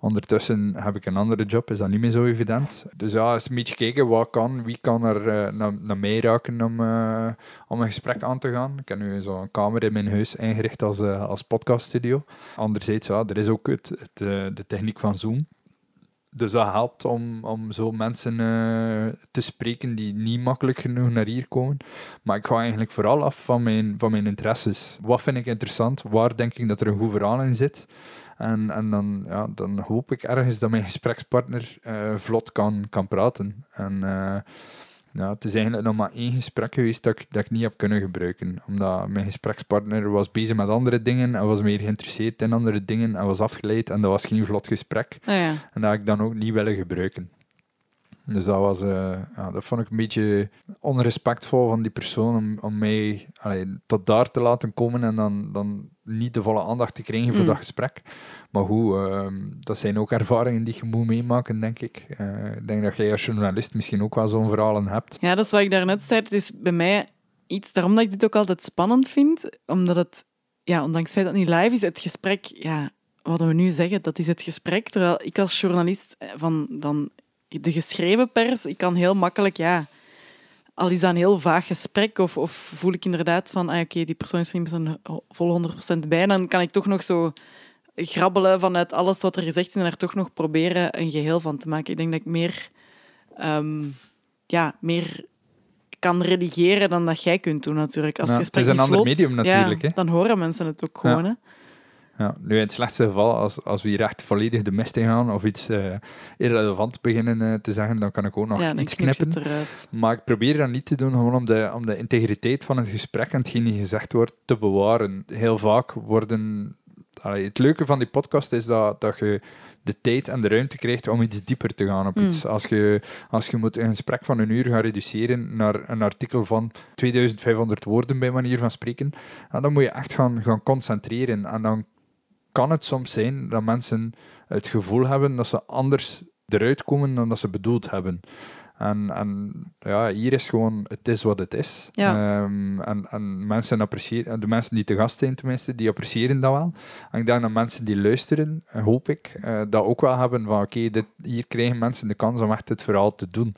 S1: Ondertussen heb ik een andere job, is dat niet meer zo evident. Dus ja, eens een beetje kijken wat kan, wie kan er eh, naar, naar, mij raken om, eh, om een gesprek aan te gaan. Ik heb nu zo'n kamer in mijn huis ingericht als, eh, als podcaststudio. Anderzijds, ja, er is ook het, de techniek van Zoom. Dus dat helpt om, om zo mensen te spreken die niet makkelijk genoeg naar hier komen. Maar ik ga eigenlijk vooral af van mijn, van mijn interesses. Wat vind ik interessant? Waar denk ik dat er een goed verhaal in zit? En, en dan, ja, dan hoop ik ergens dat mijn gesprekspartner eh, vlot kan, kan praten. En eh, ja, het is eigenlijk nog maar één gesprek geweest dat ik, dat niet heb kunnen gebruiken. Omdat mijn gesprekspartner was bezig met andere dingen en was meer geïnteresseerd in andere dingen en was afgeleid en dat was geen vlot gesprek. Ah ja. En dat heb ik dan ook niet willen gebruiken. Dus dat, was, eh, ja, dat vond ik een beetje onrespectvol van die persoon om, om mij tot daar te laten komen en dan, dan niet de volle aandacht te krijgen voor mm. dat gesprek. Maar goed, ehm, dat zijn ook ervaringen die je moet meemaken, denk ik. Eh, ik denk dat jij als journalist misschien ook wel zo'n verhalen hebt.
S2: Ja, dat is wat ik daarnet zei. Het is bij mij iets, daarom dat ik dit ook altijd spannend vind, omdat het, ja, ondanks het feit dat het niet live is, het gesprek, ja, wat we nu zeggen, dat is het gesprek. Terwijl ik als journalist eh, van dan de geschreven pers, ik kan heel makkelijk, ja, al is dat een heel vaag gesprek of, of voel ik inderdaad van, ah, oké, die persoon is er niet vol 100% bij, dan kan ik toch nog zo grabbelen vanuit alles wat er gezegd is en er toch nog proberen een geheel van te maken. Ik denk dat ik meer, ehm, ja, meer kan redigeren dan dat jij kunt doen natuurlijk. Als het gesprek is een ander medium natuurlijk. Ja, Dan horen mensen het ook gewoon.
S1: Ja, nu in het slechtste geval, als, als we hier echt volledig de mist in gaan of iets uh, irrelevant beginnen eh, te zeggen, dan kan ik ook nog iets knippen. Maar ik probeer dat niet te doen, gewoon om de, om de integriteit van het gesprek en hetgeen die gezegd wordt te bewaren. Heel vaak worden... het leuke van die podcast is dat, dat je de tijd en de ruimte krijgt om iets dieper te gaan op mm. iets. Als je, als je moet een gesprek van een uur gaan reduceren naar een artikel van 2500 woorden bij manier van spreken, dan moet je echt gaan, gaan concentreren. En dan kan het soms zijn dat mensen het gevoel hebben dat ze anders eruit komen dan dat ze bedoeld hebben. En, en ja, hier is gewoon, het is wat het is. Ja. Ehm, en, en mensen appreciëren, de mensen die te gast zijn tenminste, die appreciëren dat wel. En ik denk dat mensen die luisteren, hoop ik, eh, dat ook wel hebben van oké, dit hier krijgen mensen de kans om echt het verhaal te doen.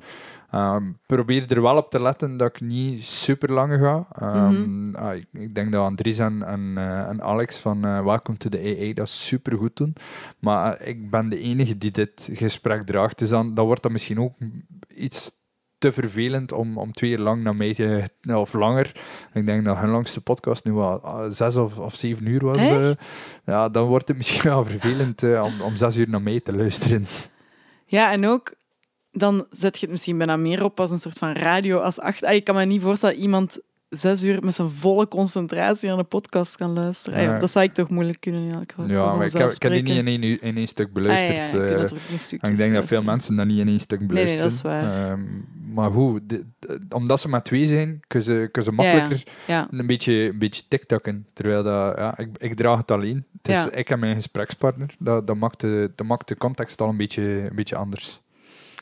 S1: Ehm, probeer er wel op te letten dat ik niet super lang ga. Ehm, mhm. ah, ik, ik, denk dat Andries en, en, eh, en Alex van uh, Welcome to the AA dat super goed doen. Maar eh, ik ben de enige die dit gesprek draagt. Dus dan, wordt dat misschien ook iets te vervelend om, om twee uur lang naar mij te... Of langer. Ik denk dat hun langste podcast nu wel ah, zes of, of zeven uur was. ja, dan wordt het misschien wel vervelend om, om zes uur naar mij te luisteren.
S2: Ja, en ook dan zet je het misschien bijna meer op als een soort van radio. Als acht. Ah, ik kan me niet voorstellen dat iemand zes uur met zijn volle concentratie aan een podcast kan luisteren. Ja. Dat zou ik toch moeilijk kunnen Ja, maar ik heb, die niet in
S1: één, in één stuk ah, beluisterd. Eh, ik, ik, denk dus dat veel mensen dat niet in één stuk beluisteren. Ehm, maar hoe? omdat ze maar twee zijn, kunnen ze, ze makkelijker een beetje, een beetje tiktokken. Terwijl dat, ja, ik, ik draag het alleen. Het ik en mijn gesprekspartner. Dat, dat, maakt de, dat maakt de context al een beetje, een beetje anders.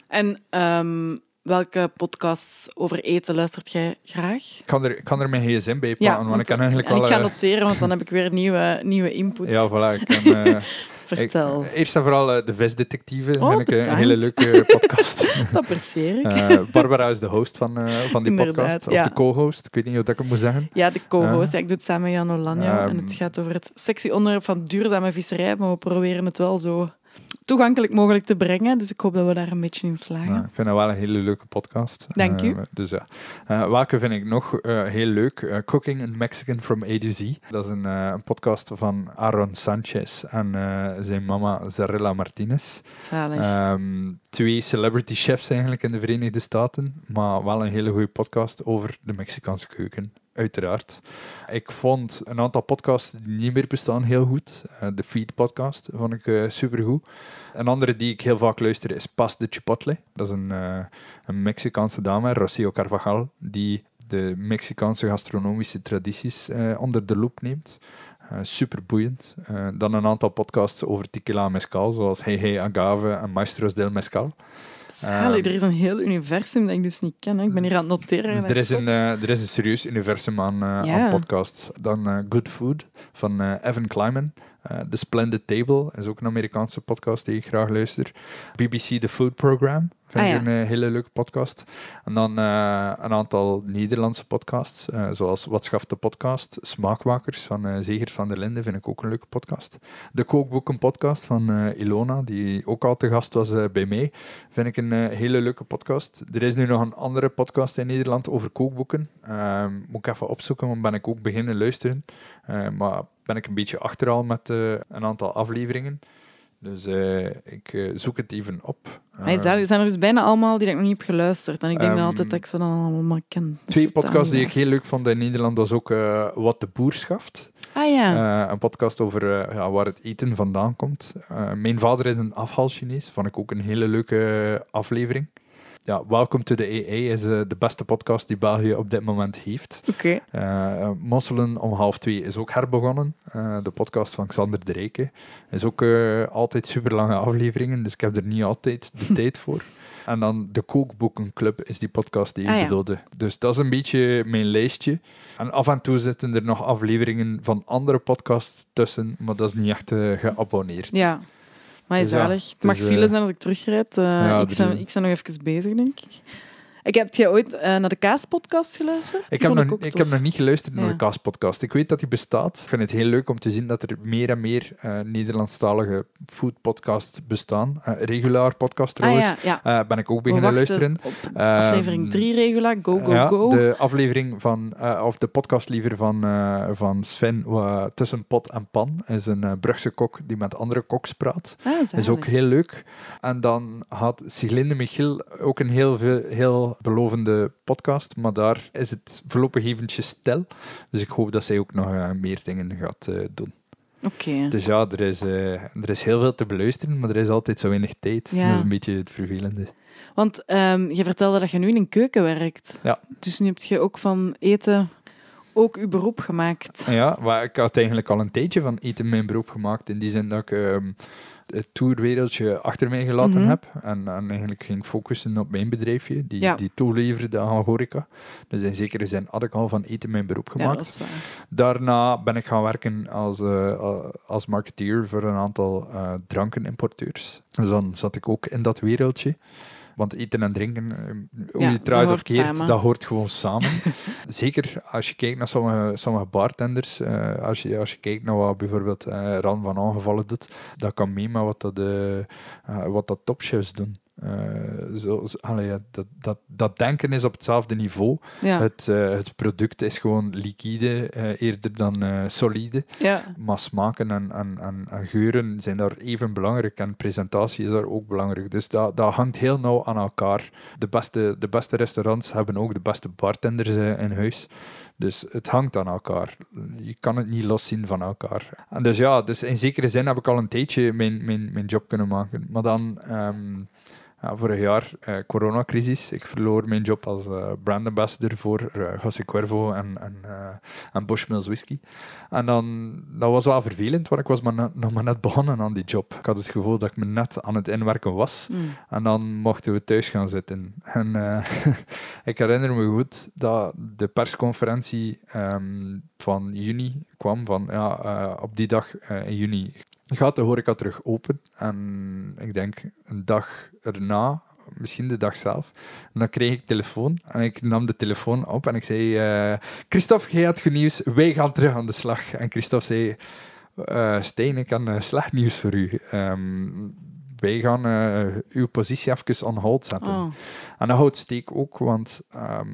S2: En ehm, welke podcasts over eten luistert jij graag?
S1: Ik kan er, ik kan er mijn gsm bij want ik kan eigenlijk wel... ik ga eh,
S2: noteren, want dan heb ik weer nieuwe, nieuwe input. Ja, voilà.
S1: Ik eh, Vertel. Eh, eerst en vooral De Visdetectieven. Oh, vind ik een hele leuke podcast. dat apprecieer ik. Barbara is de host van, van die podcast. Ja. Of de co-host. Ik weet niet wat ik het moet zeggen.
S2: Ja, de co-host. ik doe het samen met Jan Olanjo. en het ehm, gaat over het sexy onderwerp van duurzame visserij. Maar we proberen het wel zo toegankelijk mogelijk te brengen. Dus ik hoop dat we daar een beetje in slagen. ik vind
S1: dat wel een hele leuke podcast. Dank je. Eh, dus ja. Eh, welke vind ik nog eh, heel leuk? Cooking in Mexican from A to Z. Dat is een, podcast van Aaron Sanchez en zijn mama Zarella Martinez. Zalig. Ehm, twee celebrity chefs eigenlijk in de Verenigde Staten, maar wel een hele goede podcast over de Mexicaanse keuken uiteraard. Ik vond een aantal podcasts die niet meer bestaan heel goed. Eh, de Feed podcast vond ik super eh, supergoed. Een andere die ik heel vaak luister is Pas de Chipotle. Dat is een, eh, een Mexicaanse dame, Rocío Carvajal, die de Mexicaanse gastronomische tradities onder de loep neemt. Uh, super boeiend. dan een aantal podcasts over tequila mezcal, zoals Hey Hey Agave en Maestros del Mezcal. Zalig, ehm, er is een
S2: heel universum dat ik dus niet ken. Hè. Ik ben hier aan het noteren. Er is, een,
S1: eh, er is een serieus universum aan, uh, ja. podcasts. Dan eh, Good Food van Evan Kleiman. Uh, The Splendid Table is ook een Amerikaanse podcast die ik graag luister. BBC The Food Program vind ah, ik een eh, hele leuke podcast. En dan eh, een aantal Nederlandse podcasts, zoals Wat schaft de podcast? Smaakwakers van Zegers van der Linden vind ik ook een leuke podcast. De Kookboeken podcast van Ilona, die ook al te gast was bij mij, vind ik een hele leuke podcast. Er is nu nog een andere podcast in Nederland over kookboeken. Ehm, moet ik even opzoeken, want ben ik ook beginnen luisteren. maar ben ik een beetje achteraan met eh, een aantal afleveringen. Dus eh, ik eh, zoek het even op. Uh, ah,
S2: er zijn er dus bijna allemaal die ik nog niet heb geluisterd. En ik denk dat ehm, altijd dat ik ze dan allemaal ken. Dus twee podcasts die
S1: ik heel leuk vond in Nederland was ook Wat de Boer Schaft. Ah ja. een podcast over ja, waar het eten vandaan komt. mijn vader is een afhaal Chinees. Vond ik ook een hele leuke aflevering ja, Welcome to the AA is eh, de beste podcast die België op dit moment heeft. Oké. Eh, eh, Mosselen om half twee is ook herbegonnen. de podcast van Xander de Rijken. Is ook altijd super lange afleveringen, dus ik heb er niet altijd de tijd voor. En dan de Kookboekenclub is die podcast die ik ah, bedoelde. Dus dat is een beetje mijn lijstje. En af en toe zitten er nog afleveringen van andere podcasts tussen, maar dat is niet echt geabonneerd. Ja. Maar is dus zalig. Het mag file eh, zijn
S2: als ik terugrijd. Eh, ik, ben, ik ben nog even bezig, denk ik. Ik heb jij ooit eh, naar de Kaaspodcast geluisterd? ik heb, nog, ik, heb nog niet geluisterd naar de
S1: Kaaspodcast. Ik weet dat die bestaat. Ik vind het heel leuk om te zien dat er meer en meer uh, Nederlandstalige foodpodcasts bestaan. Uh, eh, regulair podcast ah, trouwens. Ah, ja, ja. ben ik ook beginnen luisteren. Op aflevering 3 ehm, regulaar, go, go, go. De aflevering van, of de podcast liever van, van Sven Tussen Pot en Pan. is een Brugse kok die met andere koks praat. Ah, is ook heel leuk. En dan had Siglinde Michiel ook een heel, veel, heel belovende podcast, maar daar is het voorlopig eventjes stil. Dus ik hoop dat zij ook nog eh, meer dingen gaat eh, doen. Oké. Dus ja, er is, eh, er is heel veel te beluisteren, maar er is altijd zo weinig tijd. Ja. Dat is een beetje het vervelende.
S2: Want ehm, je vertelde dat je nu in een keuken werkt. Ja. Dus nu heb je ook van eten ook uw beroep gemaakt.
S1: Ja, maar ik had eigenlijk al een tijdje van eten mijn beroep gemaakt. In die zin dat ik ehm, het tourwereldje achter mij gelaten mhm. heb. En, en, eigenlijk ging focussen op mijn bedrijfje, die, die toeleverde aan horeca. Dus in zekere zin had ik al van eten mijn beroep gemaakt. Daarna ben ik gaan werken als, eh, als marketeer voor een aantal eh, drankenimporteurs. Dus dan zat ik ook in dat wereldje. Want eten en drinken, eh, hoe ja, je truit of keert, dat hoort gewoon samen. Zeker als je kijkt naar sommige, sommige bartenders, eh, als, je, als je kijkt naar wat bijvoorbeeld uh, Ran van Aangevallen doet, dat kan mee met wat dat, wat dat topchefs doen. Eh, zo, zo, dat, dat, dat denken is op hetzelfde niveau. Ja. Het, eh, het product is gewoon liquide eh, eerder dan solide. Ja. Maar smaken en, en, en, geuren zijn daar even belangrijk en presentatie is daar ook belangrijk. Dus dat, dat hangt heel nauw aan elkaar. De beste, de beste restaurants hebben ook de beste bartenders in huis. Dus het hangt aan elkaar. Je kan het niet loszien van elkaar. En dus ja, dus in zekere zin heb ik al een tijdje mijn, mijn, mijn job kunnen maken. Maar dan. Ehm, ja, vorig jaar, eh, coronacrisis. Ik verloor mijn job als uh, brand ambassador voor uh, Cuervo en, en, uh, en Bushmills Whisky. En dan, dat was wel vervelend, want ik was maar nog maar net begonnen aan die job. Ik had het gevoel dat ik me net aan het inwerken was. Hmm. En dan mochten we thuis gaan zitten. En ik herinner me goed dat de persconferentie ehm, van juni kwam. Van, ja, op die dag in juni gaat de horeca terug open. En ik denk een dag erna, misschien de dag zelf, en dan kreeg ik telefoon. En ik nam de telefoon op en ik zei... Uh, Christophe, jij had goed nieuws. Wij gaan terug aan de slag. En Christophe zei... Uh, Stijn, ik heb eh, slecht nieuws voor u. Ehm, wij gaan uw positie even on hold zetten. Oh. En dat houdt steek ook, want... Ehm,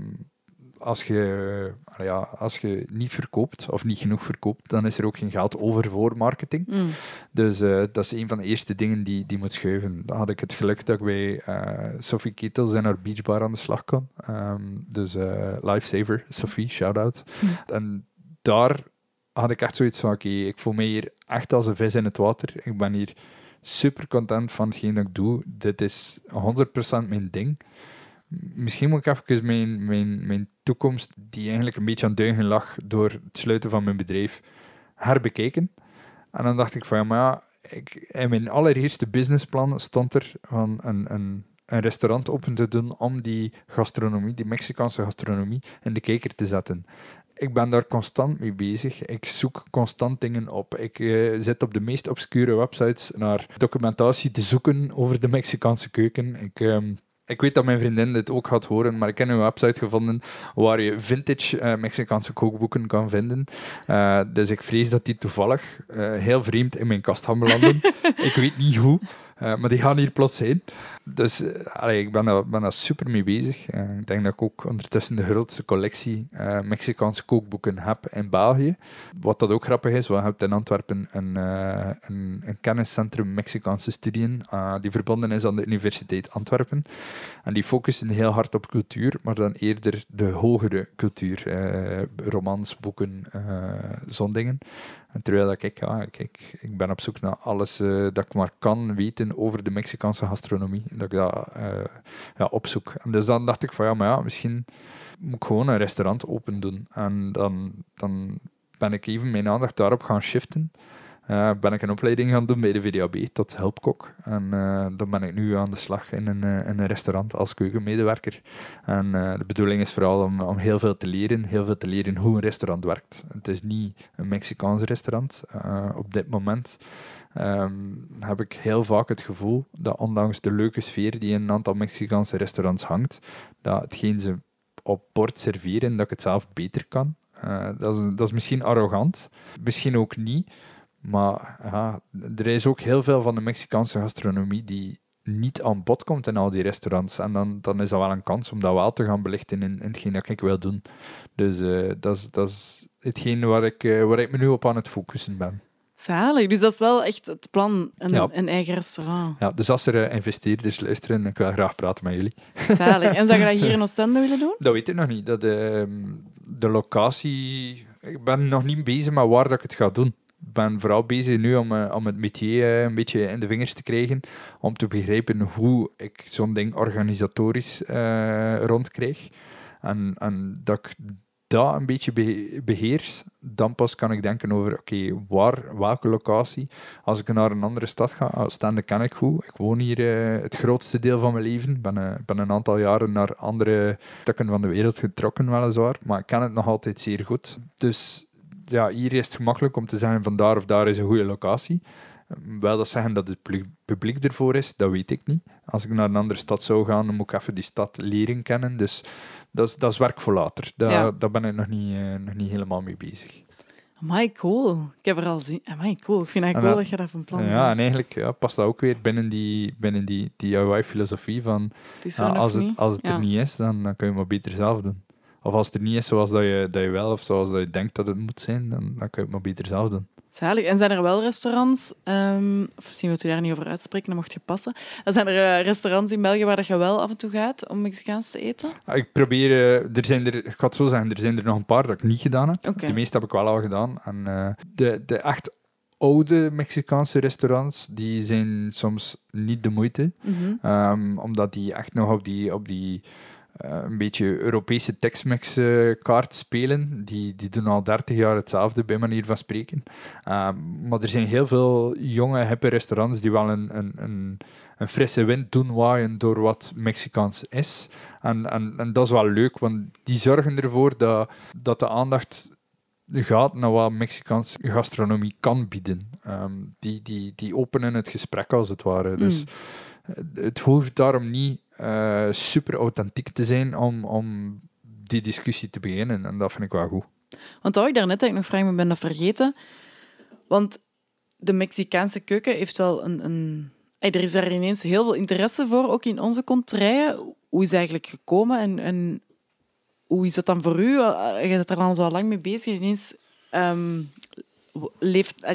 S1: als je, eh, ja, als je niet verkoopt of niet genoeg verkoopt, dan is er ook geen geld over voor marketing. Mm. Dus eh, dat is een van de eerste dingen die, die moet schuiven. Dan had ik het geluk dat ik bij uh, Sophie Ketels en haar beachbar aan de slag kon. Ehm, dus uh, lifesaver, Sophie, shout-out. Hm. En daar had ik echt zoiets van, oké, ik voel me hier echt als een vis in het water. Ik ben hier super content van hetgeen dat ik doe. Dit is 100% mijn ding misschien moet ik even mijn, mijn, mijn toekomst, die eigenlijk een beetje aan deugen lag door het sluiten van mijn bedrijf, herbekeken. En dan dacht ik van ja, maar ja, ik, in mijn allereerste businessplan stond er van een, een, een restaurant open te doen om die gastronomie, die Mexicaanse gastronomie, in de kijker te zetten ik ben daar constant mee bezig. Ik zoek constant dingen op. Ik eh, zit op de meest obscure websites naar documentatie te zoeken over de Mexicaanse keuken. Ik ehm, ik weet dat mijn vriendin dit ook gaat horen, maar ik heb een website gevonden waar je vintage eh, Mexicaanse kookboeken kan vinden. Eh, dus ik vrees dat die toevallig eh, heel vreemd in mijn kast gaan belanden. ik weet niet hoe, maar die gaan hier plots zijn. Dus eh, allee, ik ben daar, daar super mee bezig. Eh, ik denk dat ik ook ondertussen de grootste collectie eh, Mexicaanse kookboeken heb in België. Wat dat ook grappig is, we hebben in Antwerpen een, een, een, kenniscentrum Mexicaanse studiën, die verbonden is aan de Universiteit Antwerpen. En die focussen heel hard op cultuur, maar dan eerder de hogere cultuur. romans, boeken, zo'n dingen. En terwijl ik, ja, ik ben op zoek naar alles dat ik maar kan weten over de Mexicaanse gastronomie dat ik dat eh, ja, opzoek. En dus dan dacht ik van ja, maar ja, misschien moet ik gewoon een restaurant open doen. En dan, dan ben ik even mijn aandacht daarop gaan shiften. Uh, ben ik een opleiding gaan doen bij de VDAB tot helpkok. En eh, dan ben ik nu aan de slag in een, in een restaurant als keukenmedewerker. En de bedoeling is vooral om, om heel veel te leren, heel veel te leren hoe een restaurant werkt. Het is niet een Mexicaans restaurant op dit moment. Ehm, heb ik heel vaak het gevoel dat ondanks de leuke sfeer die in een aantal Mexicaanse restaurants hangt, dat hetgeen ze op bord serveren, dat ik het zelf beter kan. Eh, dat, is, dat is misschien arrogant, misschien ook niet. Maar ja, er is ook heel veel van de Mexicaanse gastronomie die niet aan bod komt in al die restaurants. En dan, dan is dat wel een kans om dat wel te gaan belichten in, in hetgeen dat ik wil doen. Dus eh, dat, is, dat is hetgeen waar ik, eh, waar ik me nu op aan het focussen ben.
S2: Zalig. Dus dat is wel echt het plan, een, een eigen restaurant.
S1: Ja, dus als er eh, investeerders luisteren, ik wil graag praten met jullie. Zalig. En zou je dat hier in
S2: Oostende willen doen?
S1: Dat weet ik nog niet. Dat, eh, de locatie... Ik ben nog niet bezig met waar dat ik het ga doen. Ik ben vooral bezig nu om, eh, om het metier een beetje in de vingers te krijgen. Om te begrijpen hoe ik zo'n ding organisatorisch rondkrijg. En, en dat ik dat een beetje beheers, dan pas kan ik denken over, oké, waar, welke locatie. Als ik naar een andere stad ga, ah, Stende kan ik goed. Ik woon hier eh, het grootste deel van mijn leven. Ik ben, uh, ben, een aantal jaren naar andere stukken van de wereld getrokken, weliswaar. Maar ik ken het nog altijd zeer goed. Dus ja, hier is het gemakkelijk om te zeggen van daar of daar is een goede locatie. Ehm, wel dat zeggen dat het publiek ervoor is, dat weet ik niet. Als ik naar een andere stad zou gaan, dan moet ik even die stad leren kennen. Dus dat is, dat is werk voor later. Daar, daar ben ik nog niet, eh, nog niet helemaal mee bezig.
S2: Amai, cool. Ik heb er al zin in. cool. Ik vind eigenlijk wel dat je dat van plan bent. Ja, en
S1: eigenlijk ja, past dat ook weer binnen die, binnen die, die DIY-filosofie van... Het als, het, als het er niet is, dan, dan kun je maar beter zelf doen. Of als het er niet is zoals dat je, dat je wel of zoals dat je denkt dat het moet zijn, dan, dan kun je het maar beter zelf doen.
S2: Zalig. En zijn er wel restaurants, ehm, of misschien wilt u daar niet over uitspreken, dan mocht je passen. Zijn er eh, restaurants in België waar dat je wel af en toe gaat om Mexicaans te eten?
S1: Ah, ik probeer, eh, er zijn er, ik ga het zo zeggen, er zijn er nog een paar dat ik niet gedaan heb. De meeste heb ik wel al gedaan. En eh, de, de echt oude Mexicaanse restaurants, die zijn soms niet de moeite. Mhm. Ehm, omdat die echt nog op die... Op die eh, een beetje Europese Tex-Mex eh, kaart spelen. Die, die doen al 30 jaar hetzelfde, bij manier van spreken. Ehm, maar er zijn heel veel jonge, happy restaurants die wel een, een, een een frisse wind doen waaien door wat Mexicaans is. En, en, en dat is wel leuk, want die zorgen ervoor dat, dat de aandacht gaat naar wat Mexicaanse gastronomie kan bieden. Ehm, die, die, die openen het gesprek als het ware. Mm. Dus eh, het hoeft daarom niet eh, super authentiek te zijn om, om die discussie te beginnen. En dat vind ik wel goed.
S2: Want dat ik daarnet heb ik nog vragen me ben dat vergeten. Want de Mexicaanse keuken heeft wel een... een... er is daar ineens heel veel interesse voor, ook in onze contraien. Hoe is het eigenlijk gekomen en, en hoe is dat dan voor u? Je bent er dan zo lang mee bezig. Ineens um, leeft,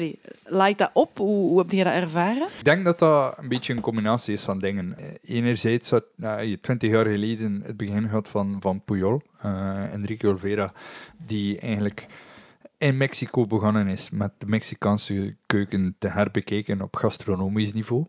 S2: dat op? Hoe, hoe heb je dat ervaren?
S1: Ik denk dat dat een beetje een combinatie is van dingen. Eh, enerzijds had nou, je twintig jaar geleden het begin gehad van, van Puyol, uh, Enrique Olvera, die eigenlijk in Mexico begonnen is met de Mexicaanse keuken te herbekeken op gastronomisch niveau.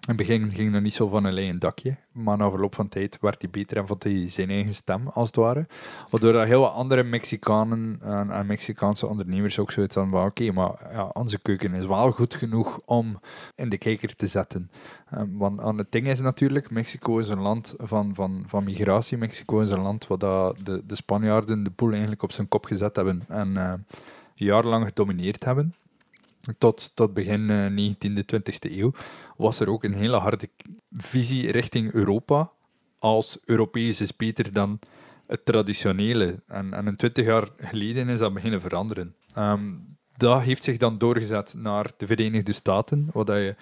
S1: In het begin ging dat niet zo van een dakje, maar na verloop van tijd werd hij beter en vond hij zijn eigen stem, als het ware. Waardoor dat heel wat andere Mexicanen en, en Mexicaanse ondernemers ook zoiets van, oké, maar ja, onze keuken is wel goed genoeg om in de kijker te zetten. Ehm, want het ding is natuurlijk, Mexico is een land van, van, van migratie. Mexico is een land waar dat de, de Spanjaarden de poel eigenlijk op zijn kop gezet hebben en eh, jarenlang gedomineerd hebben tot, tot begin 19e, eh, 20e eeuw, was er ook een hele harde visie richting Europa als Europees is beter dan het traditionele. En, en twintig jaar geleden is dat beginnen veranderen. Ehm, dat heeft zich dan doorgezet naar de Verenigde Staten, waar je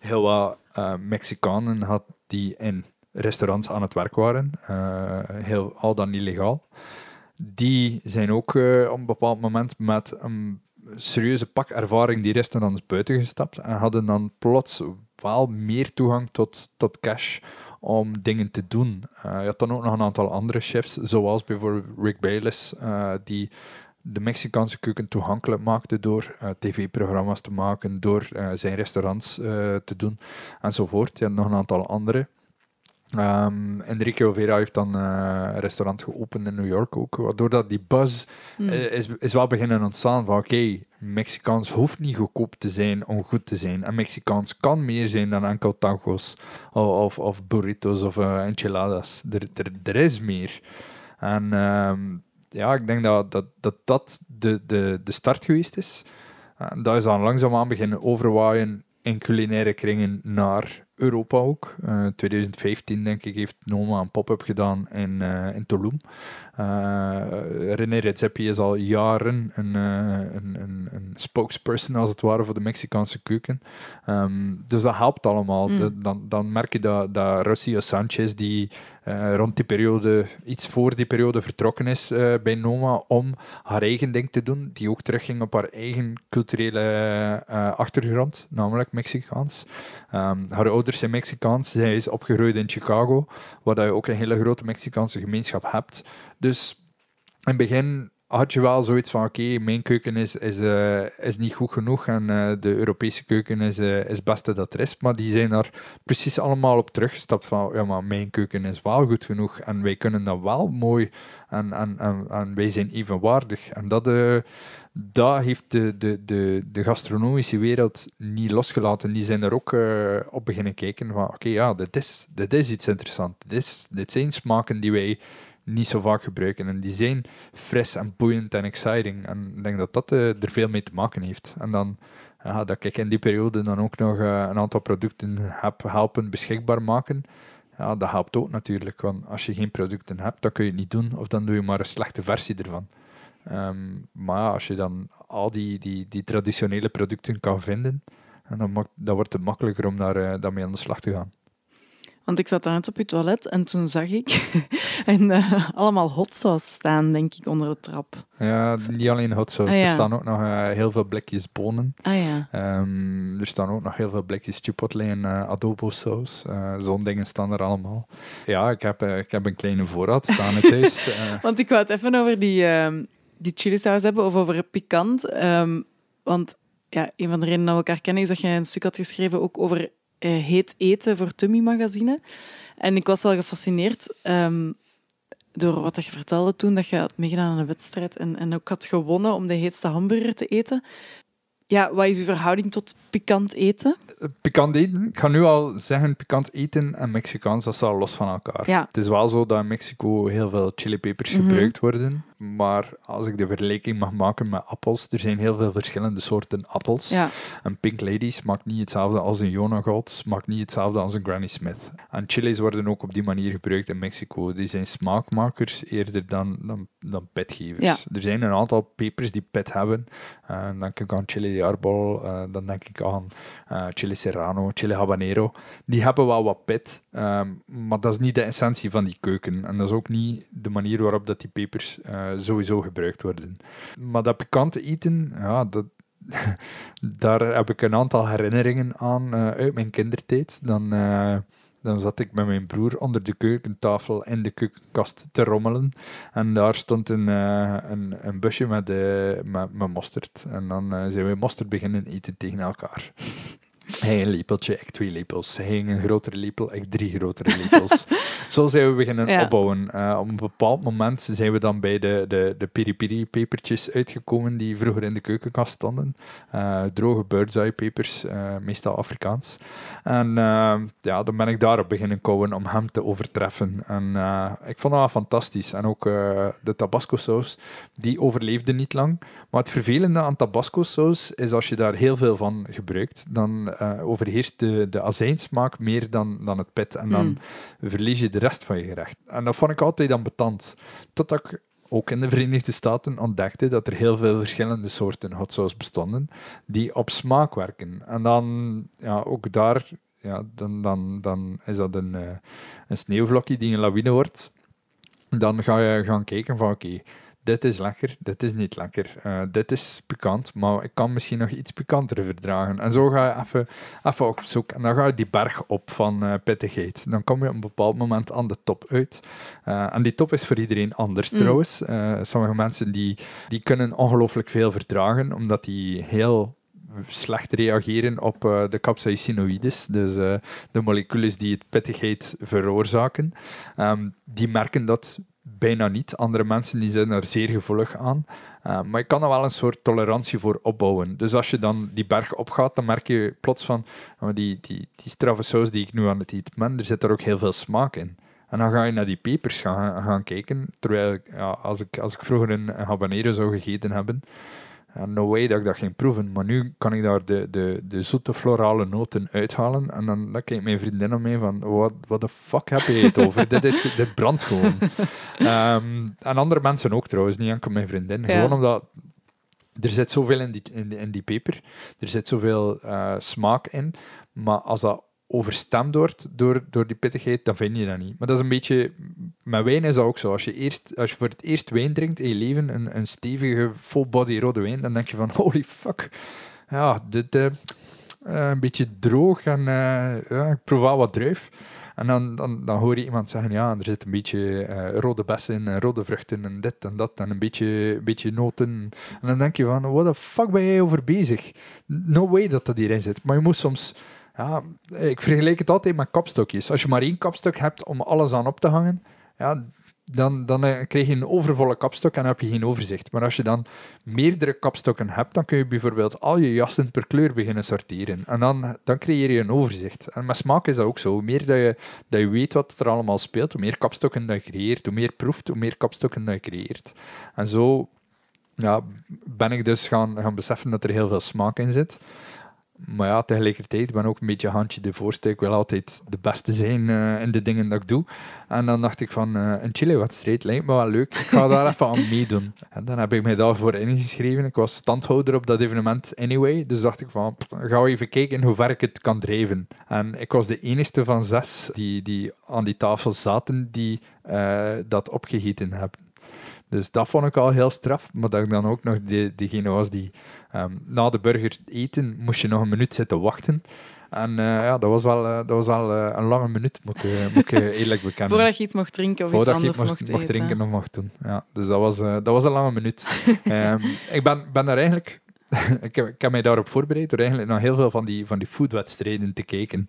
S1: heel wat uh, Mexicanen had die in restaurants aan het werk waren, eh, heel, al dan illegaal. Die zijn ook uh, op een bepaald moment met een serieuze pak ervaring, die resten dan buiten gestapt en hadden dan plots wel meer toegang tot, tot cash om dingen te doen. Eh, je had dan ook nog een aantal andere chefs, zoals bijvoorbeeld Rick Bayless, eh, die de Mexicaanse keuken toegankelijk maakte door eh, tv-programma's te maken, door zijn restaurants te doen enzovoort. Je had nog een aantal andere. Um, Enrique Overa heeft dan eh, een restaurant geopend in New York ook. Waardoor die buzz hmm. eh, is, is wel beginnen ontstaan van oké, Mexicaans hoeft niet goedkoop te zijn om goed te zijn. En Mexicaans kan meer zijn dan enkel tacos of, of, burritos of eh, enchiladas. Er, is meer. En ehm, ja, ik denk dat dat, dat, dat de, de, de start geweest is. En dat is dan langzaamaan beginnen overwaaien in culinaire kringen naar Europa ook. Uh, eh, 2015, denk ik, heeft Noma een pop-up gedaan in, uh, in Tulum. Uh, René Redzepi is al jaren een, een, een, een, spokesperson, als het ware, voor de Mexicaanse keuken. Ehm, dus dat helpt allemaal. Mm. dan, dan merk je dat, dat Sanchez, die eh, rond die periode, iets voor die periode vertrokken is eh, bij Noma om haar eigen ding te doen, die ook terugging op haar eigen culturele eh, achtergrond, namelijk Mexicaans. Ehm, haar ouders zijn Mexicaans, zij is opgegroeid in Chicago, waar je ook een hele grote Mexicaanse gemeenschap hebt. Dus in het begin had je wel zoiets van: oké, mijn keuken is, is, eh, is niet goed genoeg en eh, de Europese keuken is, eh, is het beste dat er is. Maar die zijn daar precies allemaal op teruggestapt: van ja, maar mijn keuken is wel goed genoeg en wij kunnen dat wel mooi en, en, en, wij zijn evenwaardig. En dat, dat heeft de, de, de, de gastronomische wereld niet losgelaten. Die zijn er ook op beginnen kijken: van oké, ja, dit is, dit is iets interessants. Dit, dit zijn smaken die wij niet zo vaak gebruiken. En die zijn fris en boeiend en exciting. En ik denk dat dat eh, er veel mee te maken heeft. En dan ja, dat ik in die periode dan ook nog eh, een aantal producten heb helpen beschikbaar maken. Ja, dat helpt ook natuurlijk. Want als je geen producten hebt, dan kun je het niet doen. Of dan doe je maar een slechte versie ervan. Ehm, maar ja, als je dan al die, die, die traditionele producten kan vinden, en dan, wordt het makkelijker om daar, eh, daarmee aan de slag te gaan.
S2: Want ik zat daarnet op je toilet en toen zag ik en, eh, allemaal hot sauce staan, denk ik, onder de trap.
S1: Ja, niet alleen hot sauce. Ah, er staan ook nog eh, heel veel blikjes bonen. Ah, ja. um, er staan ook nog heel veel blikjes chipotle en uh, adobo saus. Zo'n dingen staan er allemaal. Ja, ik heb, ik heb een kleine voorraad staan. Het is,
S2: Want ik wou het even over die, ehm, die chili saus hebben of over pikant. Ehm, want ja, een van de redenen dat we elkaar kennen is dat jij een stuk had geschreven ook over eh, heet Eten voor Tummy magazine. En ik was wel gefascineerd ehm, door wat je vertelde toen, dat je had meegenomen aan een wedstrijd en, en ook had gewonnen om de heetste hamburger te eten. Ja, wat is uw verhouding tot pikant eten? Eh,
S1: pikant eten, ik ga nu al zeggen, pikant eten en Mexicaans, dat staat los van elkaar. Ja. Het is wel zo dat in Mexico heel veel chilipepers mm gebruikt worden. Maar als ik de vergelijking mag maken met appels, er zijn heel veel verschillende soorten appels. Ja. Een Pink Lady smaakt niet hetzelfde als een Jonagold, smaakt niet hetzelfde als een Granny Smith. En chilis worden ook op die manier gebruikt in Mexico. Die zijn smaakmakers eerder dan, dan, dan petgevers. Er zijn een aantal pepers die pet hebben. Uh, dan denk ik aan chili de arbol, eh, dan denk ik aan eh, chili serrano, chili habanero. Die hebben wel wat pet, ehm, maar dat is niet de essentie van die keuken. En dat is ook niet de manier waarop dat die pepers sowieso gebruikt worden. Maar dat pikante eten, ja, dat, daar heb ik een aantal herinneringen aan eh, uit mijn kindertijd. Dan, eh, dan zat ik met mijn broer onder de keukentafel in de keukenkast te rommelen. En daar stond een, eh, een, een, busje met, uh, met, mosterd. En dan uh, zijn we mosterd beginnen eten tegen elkaar. Hij een lepeltje, ik twee lepels. Hij een grotere lepel, ik drie grotere lepels. Zo zijn we beginnen opbouwen. Eh, op een bepaald moment zijn we dan bij de, de, de piri-piri-pepertjes uitgekomen die vroeger in de keukenkast stonden. Eh, droge bird's eh, meestal Afrikaans. En ja, dan ben ik daarop beginnen kouwen om hem te overtreffen. En ik vond dat fantastisch. En ook de tabasco saus, die overleefde niet lang. Maar het vervelende aan tabasco saus is als je daar heel veel van gebruikt, dan eh, overheerst de, de azijnsmaak meer dan, dan het pit. En dan hmm. verlies je de rest van je gerecht. En dat vond ik altijd dan betant. Totdat ik ook in de Verenigde Staten ontdekte dat er heel veel verschillende soorten hot sauce bestonden die op smaak werken. En dan, ja, ook daar, ja, dan, dan, dan is dat een, eh, een sneeuwvlokje die een lawine wordt. Dan ga je gaan kijken van, oké, okay, dit is lekker, dit is niet lekker, eh, dit is pikant, maar ik kan misschien nog iets pikanter verdragen. En zo ga je even, even op zoek. En dan ga je die berg op van eh, pittigheid. Dan kom je op een bepaald moment aan de top uit. Eh, en die top is voor iedereen anders mm. trouwens. sommige mensen die, die kunnen ongelooflijk veel verdragen, omdat die heel slecht reageren op de capsaicinoïdes, dus de moleculen die het pittigheid veroorzaken. Ehm, die merken dat bijna niet. Andere mensen die zijn daar zeer gevoelig aan. Eh, maar je kan er wel een soort tolerantie voor opbouwen. Dus als je dan die berg opgaat, dan merk je plots van oh, die, die, die straffe saus die ik nu aan het eten ben, er zit er ook heel veel smaak in. En dan ga je naar die pepers gaan, gaan kijken. Terwijl ja, als, ik, als ik vroeger een habanero zou gegeten hebben, no way dat ik dat ging proeven. Maar nu kan ik daar de, de, de zoete florale noten uithalen. En dan, dan kijkt mijn vriendin om mij van, wat what the fuck heb je het over? dit, is, dit brandt gewoon. Ehm, en andere mensen ook trouwens, niet enkel mijn vriendin. Gewoon omdat er zit zoveel in die, in die, in die peper. Er zit zoveel eh, smaak in. Maar als dat overstemd wordt door, door die pittigheid, dan vind je dat niet. Maar dat is een beetje... Met wijn is dat ook zo. Als je, eerst, als voor het eerst wijn drinkt in je leven, een, een stevige, full-body rode wijn, dan denk je van, holy fuck. Ja, dit... Uh, een beetje droog en eh, ja, ik proef al wat druif. En dan, dan, dan hoor je iemand zeggen, ja, er zit een beetje rode bessen en rode vruchten en dit en dat en een beetje, een beetje noten. En dan denk je van, what the fuck ben jij over bezig? No way dat dat hierin zit. Maar je moet soms ja, ik vergelijk het altijd met kapstokjes. Als je maar één kapstok hebt om alles aan op te hangen, ja, dan, dan eh, krijg je een overvolle kapstok en heb je geen overzicht. Maar als je dan meerdere kapstokken hebt, dan kun je bijvoorbeeld al je jassen per kleur beginnen sorteren. En dan, dan creëer je een overzicht. En met smaak is dat ook zo. Hoe meer dat je, dat je weet wat er allemaal speelt, hoe meer kapstokken dat je creëert. Hoe meer proeft, hoe meer kapstokken dat je creëert. En zo ja, ben ik dus gaan, gaan beseffen dat er heel veel smaak in zit. Maar ja, tegelijkertijd ben ik ook een beetje handje de voorste. Ik wil altijd de beste zijn eh, in de dingen dat ik doe. En dan dacht ik van, uh, een Chile-wedstrijd lijkt me wel leuk. Ik ga daar even aan meedoen. En dan heb ik mij daarvoor ingeschreven. Ik was standhouder op dat evenement anyway. Dus dacht ik van, ga even kijken hoe ver ik het kan drijven. En ik was de enige van zes die, die aan die tafel zaten die eh, dat opgegeten hebben. Dus dat vond ik al heel straf. Maar dat ik dan ook nog die, diegene was die ehm, na de burger eten moest je nog een minuut zitten wachten. En eh, ja, dat was wel, eh, dat was wel eh, een lange minuut, moet ik, moet ik eerlijk bekennen. Voordat
S2: je iets mocht drinken of Voordat iets anders mocht, mocht, mocht drinken of mocht
S1: doen. Ja, dus dat was, dat was een lange minuut. Ehm, ik ben, ben daar eigenlijk ik, heb, ik mij daarop voorbereid door eigenlijk nog heel veel van die, van die foodwedstrijden te kijken.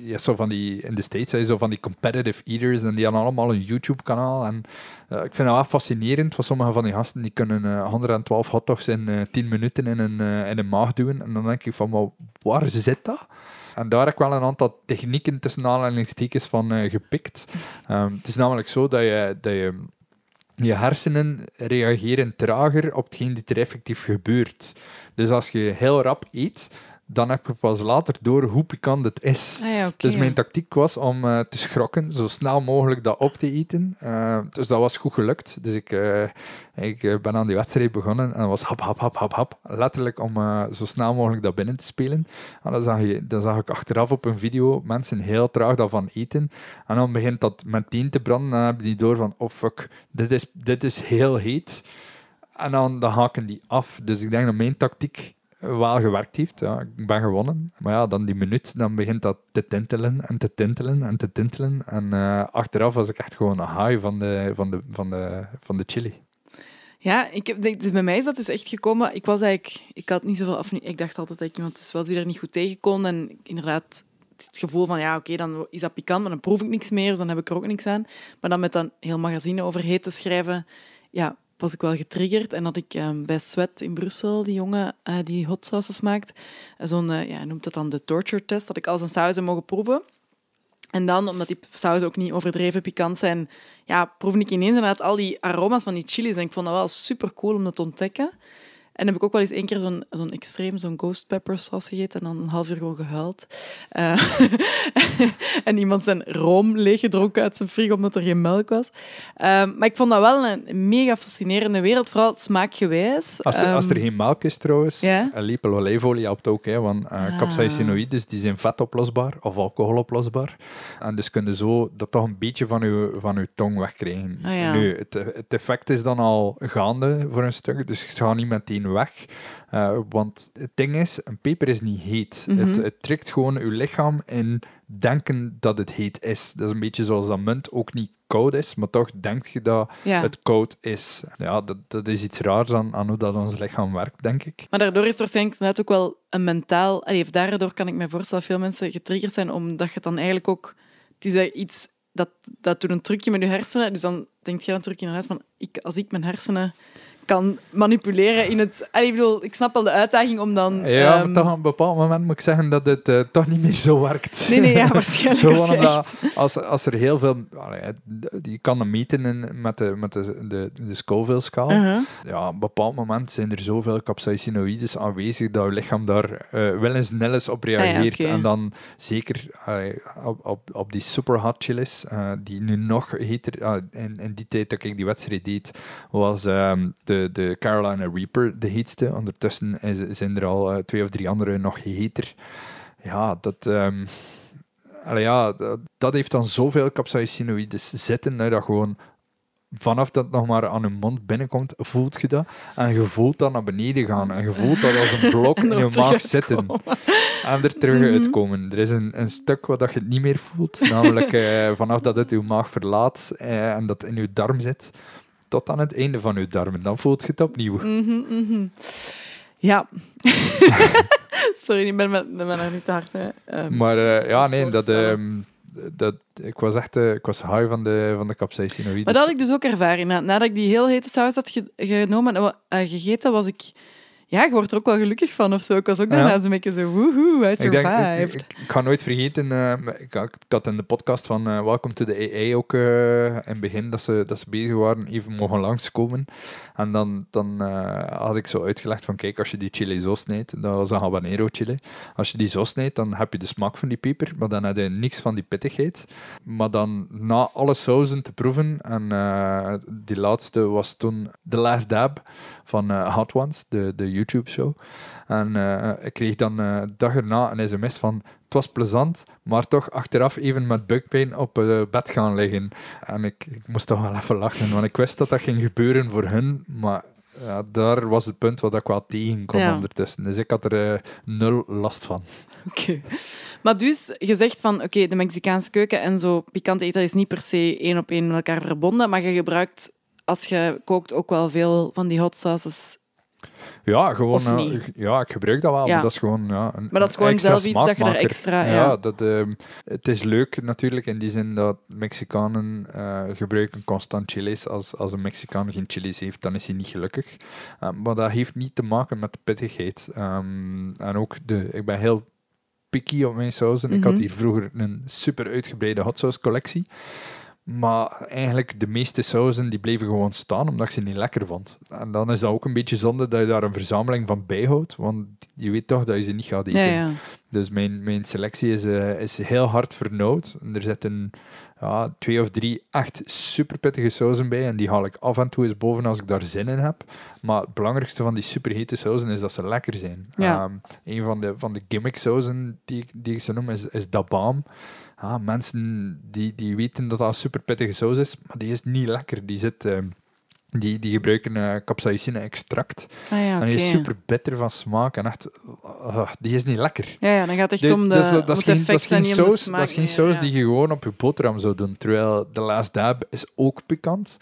S1: Ja, zo van die, in de States zijn zo van die competitive eaters en die hebben allemaal een YouTube-kanaal. En eh, ik vind dat wel fascinerend, want sommige van die gasten die kunnen 112 eh, hotdogs in 10 eh, minuten in een, in een maag doen. En dan denk ik van, maar waar zit dat? En daar heb ik wel een aantal technieken tussen aanleidingstekens van gepikt. Ehm, het is namelijk zo dat je, dat je je hersenen reageren trager op hetgeen die er effectief gebeurt. Dus als je heel rap eet, dan heb ik pas later door hoe pikant het is. Ah dus mijn tactiek was om eh, te schrokken, zo snel mogelijk dat op te eten. Eh, dus dat was goed gelukt. Dus ik, eh, ik ben aan die wedstrijd begonnen en was hap, hap, hap, hap, hap. Letterlijk om zo snel mogelijk dat binnen te spelen. En dan zag, je, dan zag ik achteraf op een video mensen heel traag daarvan eten. En dan begint dat meteen te branden dan heb je die door van, oh fuck, dit is, dit is heel heet. En dan, dan haken die af. Dus ik denk dat mijn tactiek wel gewerkt heeft. Ja, ik ben gewonnen. Maar ja, dan die minuut, dan begint dat te tintelen en te tintelen en te tintelen. En eh, achteraf was ik echt gewoon een high van de, van de, van de, van de chili.
S2: Ja, ik heb, dus bij mij is dat dus echt gekomen. Ik was eigenlijk, ik had niet zoveel, of niet, ik dacht altijd dat ik iemand dus was die er niet goed tegen kon. En inderdaad, het gevoel van ja, oké, dan is dat pikant, maar dan proef ik niks meer, dus dan heb ik er ook niks aan. Maar dan met dan heel magazine over heet te schrijven, ja, was ik wel getriggerd. En dat ik ehm, bij Sweat in Brussel, die jongen eh, die hot sauces maakt, eh, zo'n, uh, ja, noemt dat dan de torture test, dat ik al zijn sausen mogen proeven. En dan, omdat die sausen ook niet overdreven pikant zijn, ja, proef ik ineens inderdaad al die aroma's van die chilies. En ik vond dat wel super cool om dat te ontdekken. En heb ik ook wel eens één keer zo'n zo'n extreem, zo'n ghost pepper saus gegeten en dan een half uur gewoon gehuild. Eh, en iemand zijn room leeggedronken uit zijn frigo omdat er geen melk was. Ehm, maar ik vond dat wel een mega fascinerende wereld, vooral smaakgewijs. Als, er ehm,
S1: geen melk is trouwens, yeah? een lepel olijfolie helpt ook, hè, want uh, capsaicinoïdes die zijn vetoplosbaar of alcoholoplosbaar. En dus kunnen zo dat toch een beetje van uw, van uw tong wegkrijgen. Ah, nu, het, het effect is dan al gaande voor een stuk, dus je gaat niet meteen weg. Eh, want het ding is, een peper is niet heet. het, mhm. het trekt gewoon uw lichaam in denken dat het heet is. Dat is een beetje zoals dat munt ook niet koud is, maar toch denk je dat het koud is. Ja, dat, dat is iets raars aan, aan, hoe dat ons lichaam werkt, denk ik.
S2: Maar daardoor is er waarschijnlijk net ook wel een mentaal... Allee, daardoor kan ik me voorstellen dat veel mensen getriggerd zijn, omdat je dan eigenlijk ook... Het is iets... Dat, dat doet een trucje met je hersenen. Dus dan denk je dan terug inderdaad van... Ik, als ik mijn hersenen kan manipuleren in het... ik snap wel de uitdaging om dan... Ja, ehm, toch
S1: op een bepaald moment moet ik zeggen dat het eh, toch niet meer zo werkt. Nee, nee, ja, waarschijnlijk. als, echt... als, als, er heel veel... Allee, je eh, kan hem meten in, met de, met de, de, Scoville-schaal. Uh-huh. Ja, op een bepaald moment zijn er zoveel capsaicinoïdes aanwezig dat je lichaam daar eh, wel eens nellis op ah reageert. En dan zeker op, op, op, die superhot chilies, die nu nog heter... Ah, in, in die tijd dat ik die wedstrijd deed, was ehm, de de, Carolina Reaper de heetste. Ondertussen zijn er al eh, twee of drie andere nog heter. Ja, dat... Um, ja, dat, heeft dan zoveel capsaicinoïdes zitten dat dat gewoon vanaf dat het nog maar aan je mond binnenkomt, voelt je dat. En je voelt dat naar beneden gaan. En je voelt dat als een blok in je maag zitten. En er terug mhm. uitkomen. Er is een, een stuk wat je het niet meer voelt. Namelijk eh, vanaf dat het je maag verlaat eh, en dat in je darm zit tot aan het einde van je darmen. Dan voelt je het opnieuw.
S2: Mm -hmm, Ja. Sorry, ik ben met, niet hard. Ehm,
S1: maar eh, ja, nee, dat, ehm, dat, ik was echt eh, ik was high van de, van de capsaicinoïdes. Maar dat
S2: had ik dus ook ervaring. Nadat ik die heel hete saus had genomen en gegeten, was ik ja, je wordt er ook wel gelukkig van of zo. Ik was ook daarna ja. een beetje zo, woehoe, I survived. Ik,
S1: ik, ga nooit vergeten, eh, ik, had, in de podcast van eh, Welcome to the AI ook eh, in het begin dat ze, dat ze bezig waren, even mogen langskomen. En dan, dan had ik zo uitgelegd van, kijk, als je die chili zo snijdt, dat was een habanero chili, als je die zo snijdt, dan heb je de smaak van die peper, maar dan heb je niks van die pittigheid. Maar dan na alle sauzen te proeven, en die laatste was toen The Last Dab van Hot Ones, de, de YouTube show. En eh, ik kreeg dan uh, dag erna een sms van het was plezant, maar toch achteraf even met buikpijn op eh, bed gaan liggen. En ik, ik moest toch wel even lachen, want ik wist dat dat ging gebeuren voor hun, maar ja, daar was het punt wat ik wel tegen ondertussen. Dus ik had er nul last van. Oké.
S2: Maar dus, je zegt van, oké, de Mexicaanse keuken en zo pikant eten is niet per se één op één met elkaar verbonden, maar je gebruikt, als je kookt, ook wel veel van die hot sauces
S1: ja, gewoon, eh, ja, ik gebruik dat wel, maar dat is gewoon ja, een, Maar dat zelf iets dat je er extra... Ja, dat, ehm, het is leuk natuurlijk in die zin dat Mexicanen eh, gebruiken constant chilis. Als, als een Mexicaan geen chilis heeft, dan is hij niet gelukkig. Eh, maar dat heeft niet te maken met de pittigheid. Ehm, en ook, de, ik ben heel picky op mijn sausen. Ik had mhm. hier vroeger een super uitgebreide hot sauce collectie. Maar eigenlijk, de meeste sauzen die bleven gewoon staan, omdat ik ze niet lekker vond. En dan is dat ook een beetje zonde dat je daar een verzameling van bijhoudt, want je weet toch dat je ze niet gaat eten. Dus mijn, mijn selectie is, eh, is heel hard vernauwd. En er zitten ja, twee of drie echt super pittige sauzen bij, en die haal ik af en toe eens boven als ik daar zin in heb. Maar het belangrijkste van die superhete sauzen is dat ze lekker zijn. Ehm, een van de, van de gimmick sauzen die, die ik ze noem, is, is dabaam ja mensen die, die weten dat dat een super pittige saus is, maar die is niet lekker. Die zit... Ehm, die, die gebruiken uh, eh, capsaicine-extract. Ah, ja, okay. En die is super bitter van smaak. En echt, ah, die is niet lekker. Ja, ja dan gaat het echt om de, dat, is geen, saus, die je gewoon op je boterham zou doen. Terwijl de Last Dab is ook pikant.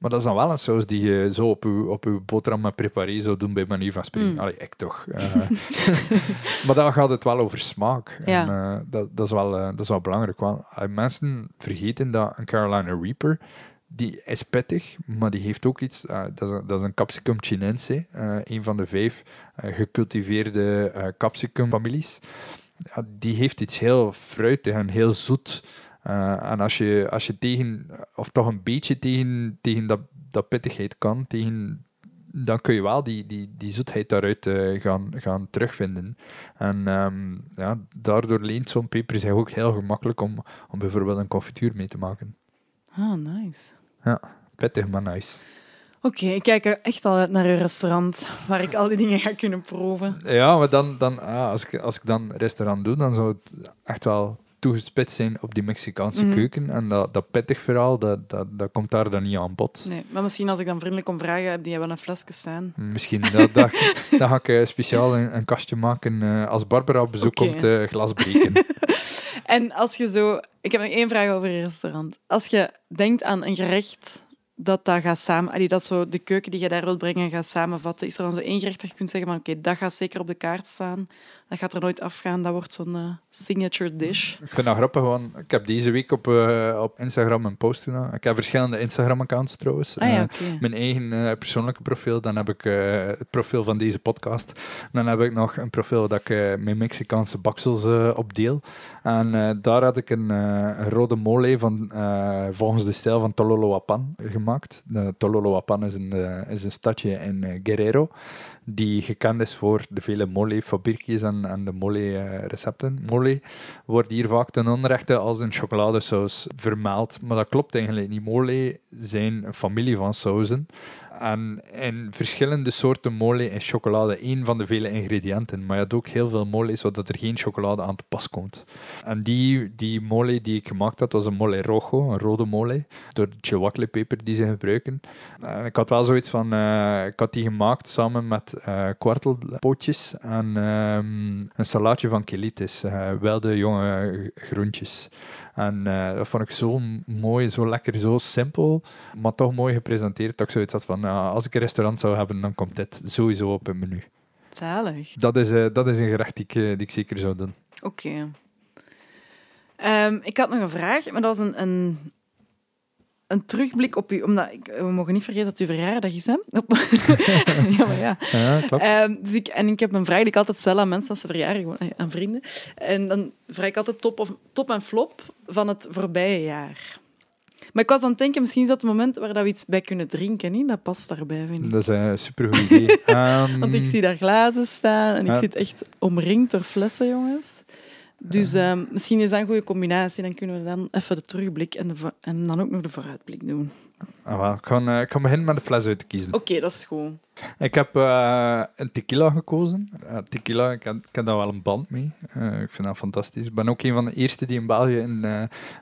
S1: Maar dat is dan wel een saus die je zo op je, op uw boterham met preparé zou doen bij manier van spreken. Mm. Allee, ik toch. Eh, maar dan gaat het wel over smaak. En, eh, dat, dat, is wel, eh, dat is wel belangrijk. Want, mensen vergeten dat een Carolina Reaper, die is pittig, maar die heeft ook iets. dat, is, dat is een capsicum chinense, een van de vijf gecultiveerde capsicum families. die heeft iets heel fruitig en heel zoet. Eh, en als je, als je tegen, of toch een beetje tegen, tegen dat, dat pittigheid kan, tegen, dan kun je wel die, die, die zoetheid daaruit eh, gaan, gaan terugvinden. En ehm, ja, daardoor leent zo'n peper zich ook heel gemakkelijk om, om bijvoorbeeld een confituur mee te maken.
S2: Ah, nice.
S1: Ja, pittig, maar nice.
S2: Oké, ik kijk er echt al uit naar een restaurant waar ik al die dingen ga kunnen proeven.
S1: Ja, maar dan, dan ah, als, ik, als ik dan restaurant doe, dan zou het echt wel toegespitst zijn op die Mexicaanse mhm. keuken. En dat, dat pittig verhaal, dat, dat, dat komt daar dan niet aan bod. Nee,
S2: maar misschien als ik dan vriendelijk om vragen, heb die hebben een flesje staan?
S1: Misschien. Dat, dat, dan ga ik eh, speciaal een, kastje maken eh, als Barbara op bezoek komt, uh, glas breken.
S2: en als je zo... Ik heb nog één vraag over een restaurant. Als je denkt aan een gerecht dat dat gaat samen... Allee, dat zo de keuken die je daar wilt brengen gaat samenvatten. Is er dan zo één gerecht dat je kunt zeggen van oké, dat gaat zeker op de kaart staan? dat gaat er nooit afgaan. Dat wordt zo'n eh, signature dish.
S1: Ik vind dat grappig, want ik heb deze week op, eh, op Instagram een post gedaan. Ik heb verschillende Instagram-accounts trouwens. Ah ja, eh, mijn eigen persoonlijke profiel, dan heb ik het profiel van deze podcast. Dan heb ik nog een profiel dat ik mijn Mexicaanse baksels op deel. En daar had ik een rode mole van, volgens de stijl van Tololoapan gemaakt. Tololoapan is een, is een stadje in Guerrero die gekend is voor de vele molle-fabriekjes en, de molle-recepten. Molle wordt hier vaak ten onrechte als een chocoladesaus vermeld, maar dat klopt eigenlijk niet. Molle zijn een familie van sauzen. Um, en verschillende soorten mole en chocolade, één van de vele ingrediënten. Maar je had ook heel veel mole, zodat er geen chocolade aan te pas komt. En die, die mole die ik gemaakt had, was een mole rojo, een rode mole, door de peper die ze gebruiken. En ik had wel zoiets van, eh, ik had die gemaakt samen met eh, kwartelpootjes en ehm, een salaatje van kelitis, uh, wel de jonge groentjes. En eh, dat vond ik zo mooi, zo lekker, zo simpel, maar toch mooi gepresenteerd. Dat ik zoiets had van, ah, als ik een restaurant zou hebben, dan komt dit sowieso op het menu.
S2: Zalig.
S1: Dat is, eh, dat is een gerecht die ik, eh, die ik zeker zou doen.
S2: Oké. Ehm, ik had nog een vraag, maar dat is een, een een terugblik op u, omdat ik, eh, we mogen niet vergeten dat u verjaardag is, hè? ja, maar ja. ja klopt. Ehm, dus ik, en ik heb een vraag die ik altijd stel aan mensen als ze verjaardag eh, aan vrienden. En dan vraag ik altijd top, of, top en flop van het voorbije jaar. Maar ik was aan het denken, misschien is dat het moment waar we iets bij kunnen drinken. Niet? Dat past daarbij, vind ik. Dat
S1: is een supergoed idee. Want ik ehm, zie daar
S2: glazen staan en ik zit echt omringd door flessen, jongens. Dus ehm, misschien is dat een goede combinatie. Dan kunnen we dan even de terugblik en, de en dan ook nog de vooruitblik doen.
S1: Ah, wel. Ik, kan uh, eh, ik beginnen met de fles uit te kiezen.
S2: Oké, dat is goed.
S1: Ik heb eh, een tequila gekozen. Eh, tequila, ik heb, daar wel een band mee. Eh, ik vind dat fantastisch. Ik ben ook een van de eerste die in België een,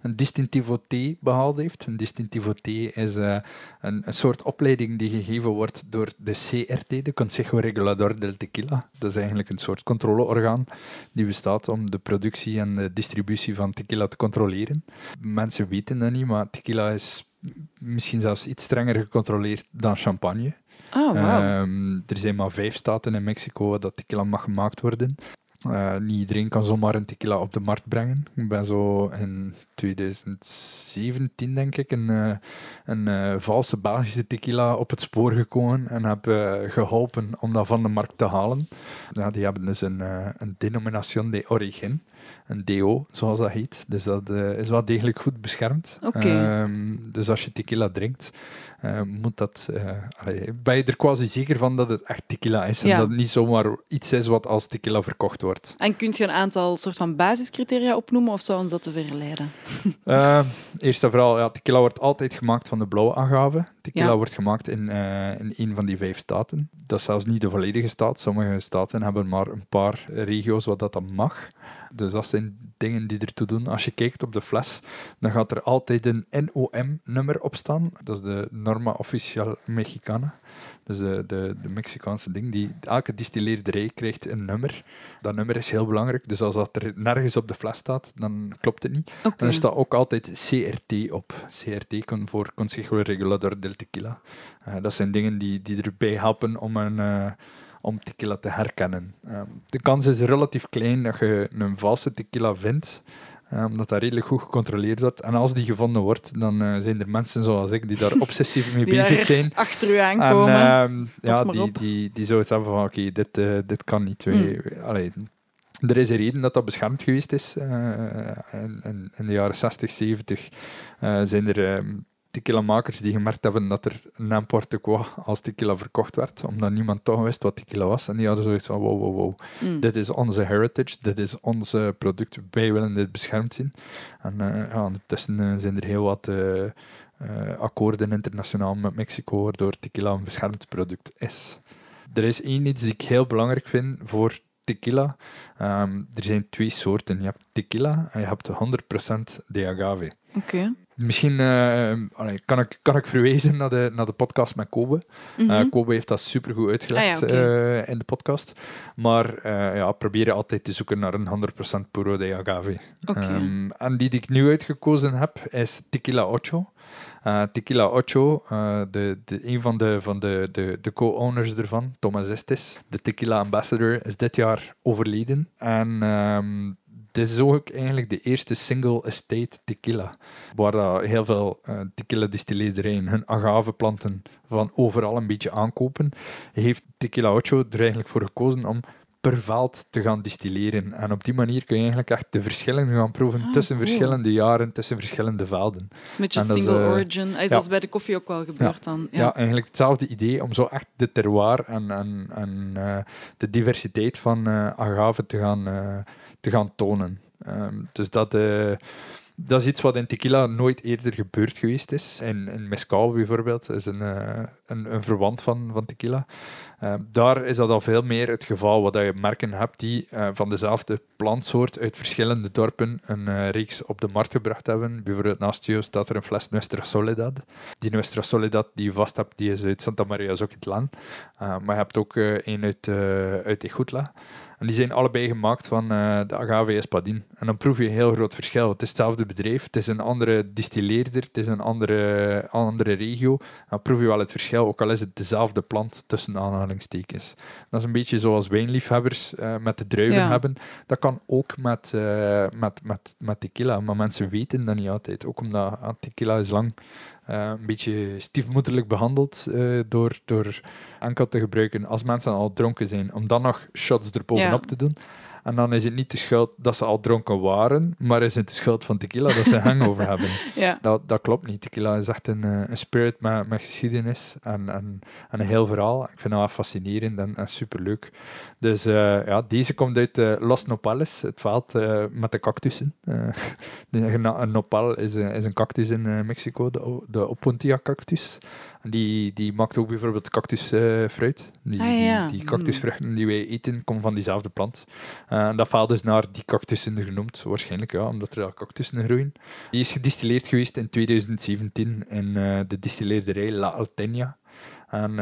S1: een distintivo thee behaald heeft. Een distintivo thee is een, een, soort opleiding die gegeven wordt door de CRT, de Consejo Regulador del Tequila. Dat is eigenlijk een soort controleorgaan die bestaat om de productie en de distributie van tequila te controleren. Mensen weten dat niet, maar tequila is misschien zelfs iets strenger gecontroleerd dan champagne. Oh, ehm, er zijn maar vijf staten in Mexico dat tequila mag gemaakt worden. Uh, niet iedereen kan zomaar een tequila op de markt brengen. Ik ben zo in 2017, denk ik, een, eh, een eh, valse Belgische tequila op het spoor gekomen en heb geholpen om dat van de markt te halen. Ja, die hebben dus een, een denominación de origin een DO, zoals dat heet. Dus dat eh, is wel degelijk goed beschermd. Ehm, dus als je tequila drinkt, eh, moet dat, eh, ben je er quasi zeker van dat het echt tequila is. En dat het niet zomaar iets is wat als tequila verkocht wordt.
S2: En kunt je een aantal soort van basiscriteria opnoemen of zou ons dat te verleiden?
S1: Ehm, eerst en vooral, ja, tequila wordt altijd gemaakt van de blauwe agave. Dat wordt gemaakt in, eh, in een van die vijf staten. Dat is zelfs niet de volledige staat. Sommige staten hebben maar een paar regio's wat dat dan mag. Dus dat zijn dingen die ertoe doen. Als je kijkt op de fles, dan gaat er altijd een NOM-nummer op staan. Dat is de Norma Oficial Mexicana. Dus de, de, de Mexicaanse ding. Die, elke distilleerderij krijgt een nummer. Dat nummer is heel belangrijk. Dus als dat er nergens op de fles staat, dan klopt het niet. En er staat ook altijd CRT op. CRT kan voor Consejo Regulador del Tequila. Eh, dat zijn dingen die, die erbij helpen om een... Eh, om tequila te herkennen. Eh, de kans is relatief klein dat je een valse tequila vindt, omdat dat redelijk goed gecontroleerd wordt. En als die gevonden wordt, dan eh, zijn er mensen zoals ik die daar obsessief mee bezig zijn. Achter u aankomen. En, uh, ja, die, die, die, hebben van: oké, dit, eh, dit kan niet. mm. er is een reden dat dat beschermd geweest is. En, eh, in de jaren 60, 70 zijn er. Ehm, tequila-makers die gemerkt hebben dat er een quoi als tequila verkocht werd, omdat niemand toch wist wat tequila was. En die hadden zoiets van, wow, wow, wow, mm. dit is onze heritage, dit is ons product, wij willen dit beschermd zien. En eh, ja, ondertussen eh, zijn er heel wat... Eh, akkoorden internationaal met Mexico, waardoor tequila een beschermd product is. Er is één iets die ik heel belangrijk vind voor tequila. Ehm, er zijn twee soorten. Je hebt tequila en je hebt 100% de agave. Oké. Misschien eh, kan, ik, kan ik verwezen naar de, naar de podcast met Kobe. Mm Kobe heeft dat supergoed uitgelegd ah eh, in de podcast. Maar ja, proberen altijd te zoeken naar een 100% Puro de Agave. Ehm, en die die ik nu uitgekozen heb, is Tequila Ocho. Tequila Ocho, de, de, een van de, van de, de, de co-owners ervan, Thomas Estes, de Tequila Ambassador, is dit jaar overleden. En ehm, dit is ook eigenlijk de eerste single estate tequila, waar heel veel eh, tequila distillerijen hun agaveplanten van overal een beetje aankopen, heeft Tequila Ocho er eigenlijk voor gekozen om per veld te gaan distilleren. En op die manier kun je eigenlijk echt de verschillen gaan proeven ah, tussen verschillende jaren, tussen verschillende velden. Met een beetje single eh, origin, ja. zoals bij
S2: de koffie ook wel gebeurt ja. dan. Ja. ja.
S1: eigenlijk hetzelfde idee om zo echt de terroir en, en, en eh, de diversiteit van agave te gaan gaan tonen. Ehm, dus dat, eh, dat is iets wat in tequila nooit eerder gebeurd geweest is. In, in mezcal bijvoorbeeld, is een, eh, een, een, verwant van, van tequila. Ehm, daar is dat al veel meer het geval, wat je merken hebt die eh, van dezelfde plantsoort uit verschillende dorpen een reeks op de markt gebracht hebben. Bijvoorbeeld naast jou staat er een fles Nuestra Soledad. Die Nuestra Soledad die je vast hebt, die is uit Santa Maria land, ehm, maar je hebt ook een uit, uit Ejutla. En die zijn allebei gemaakt van eh, de agave espadin. En dan proef je een heel groot verschil. Het is hetzelfde bedrijf, het is een andere distilleerder, het is een andere, andere regio. dan proef je wel het verschil, ook al is het dezelfde plant tussen aanhalingstekens. Dat is een beetje zoals wijnliefhebbers eh, met de druiven hebben. Dat kan ook met, uh, met, met, met tequila, maar mensen weten dat niet altijd. Ook omdat ah, tequila is lang eh, een beetje stiefmoederlijk behandeld eh, door, door Anka te gebruiken als mensen al dronken zijn, om dan nog shots erbovenop bovenop te doen. En dan is het niet de schuld dat ze al dronken waren, maar is het de schuld van tequila dat ze hangover hebben. Ja. Dat, dat klopt niet. Tequila is echt een, eh, een spirit met, met geschiedenis en, en, en, een heel verhaal. Ik vind dat wel fascinerend en, super superleuk. Dus eh, ja, deze komt uit eh, Los Nopales, het valt met de cactussen. een nopal is, is een cactus in Mexico, de, de Opuntia cactus die, die maakt ook bijvoorbeeld cactusfruit. Eh, die, ah, die, die, cactusvruchten mm. die wij eten, komen van diezelfde plant. Eh, en dat valt dus naar die cactussen genoemd, waarschijnlijk ja, omdat er al cactussen groeien. Die is gedistilleerd geweest in 2017 in eh, de distilleerderij La Altenia. En ik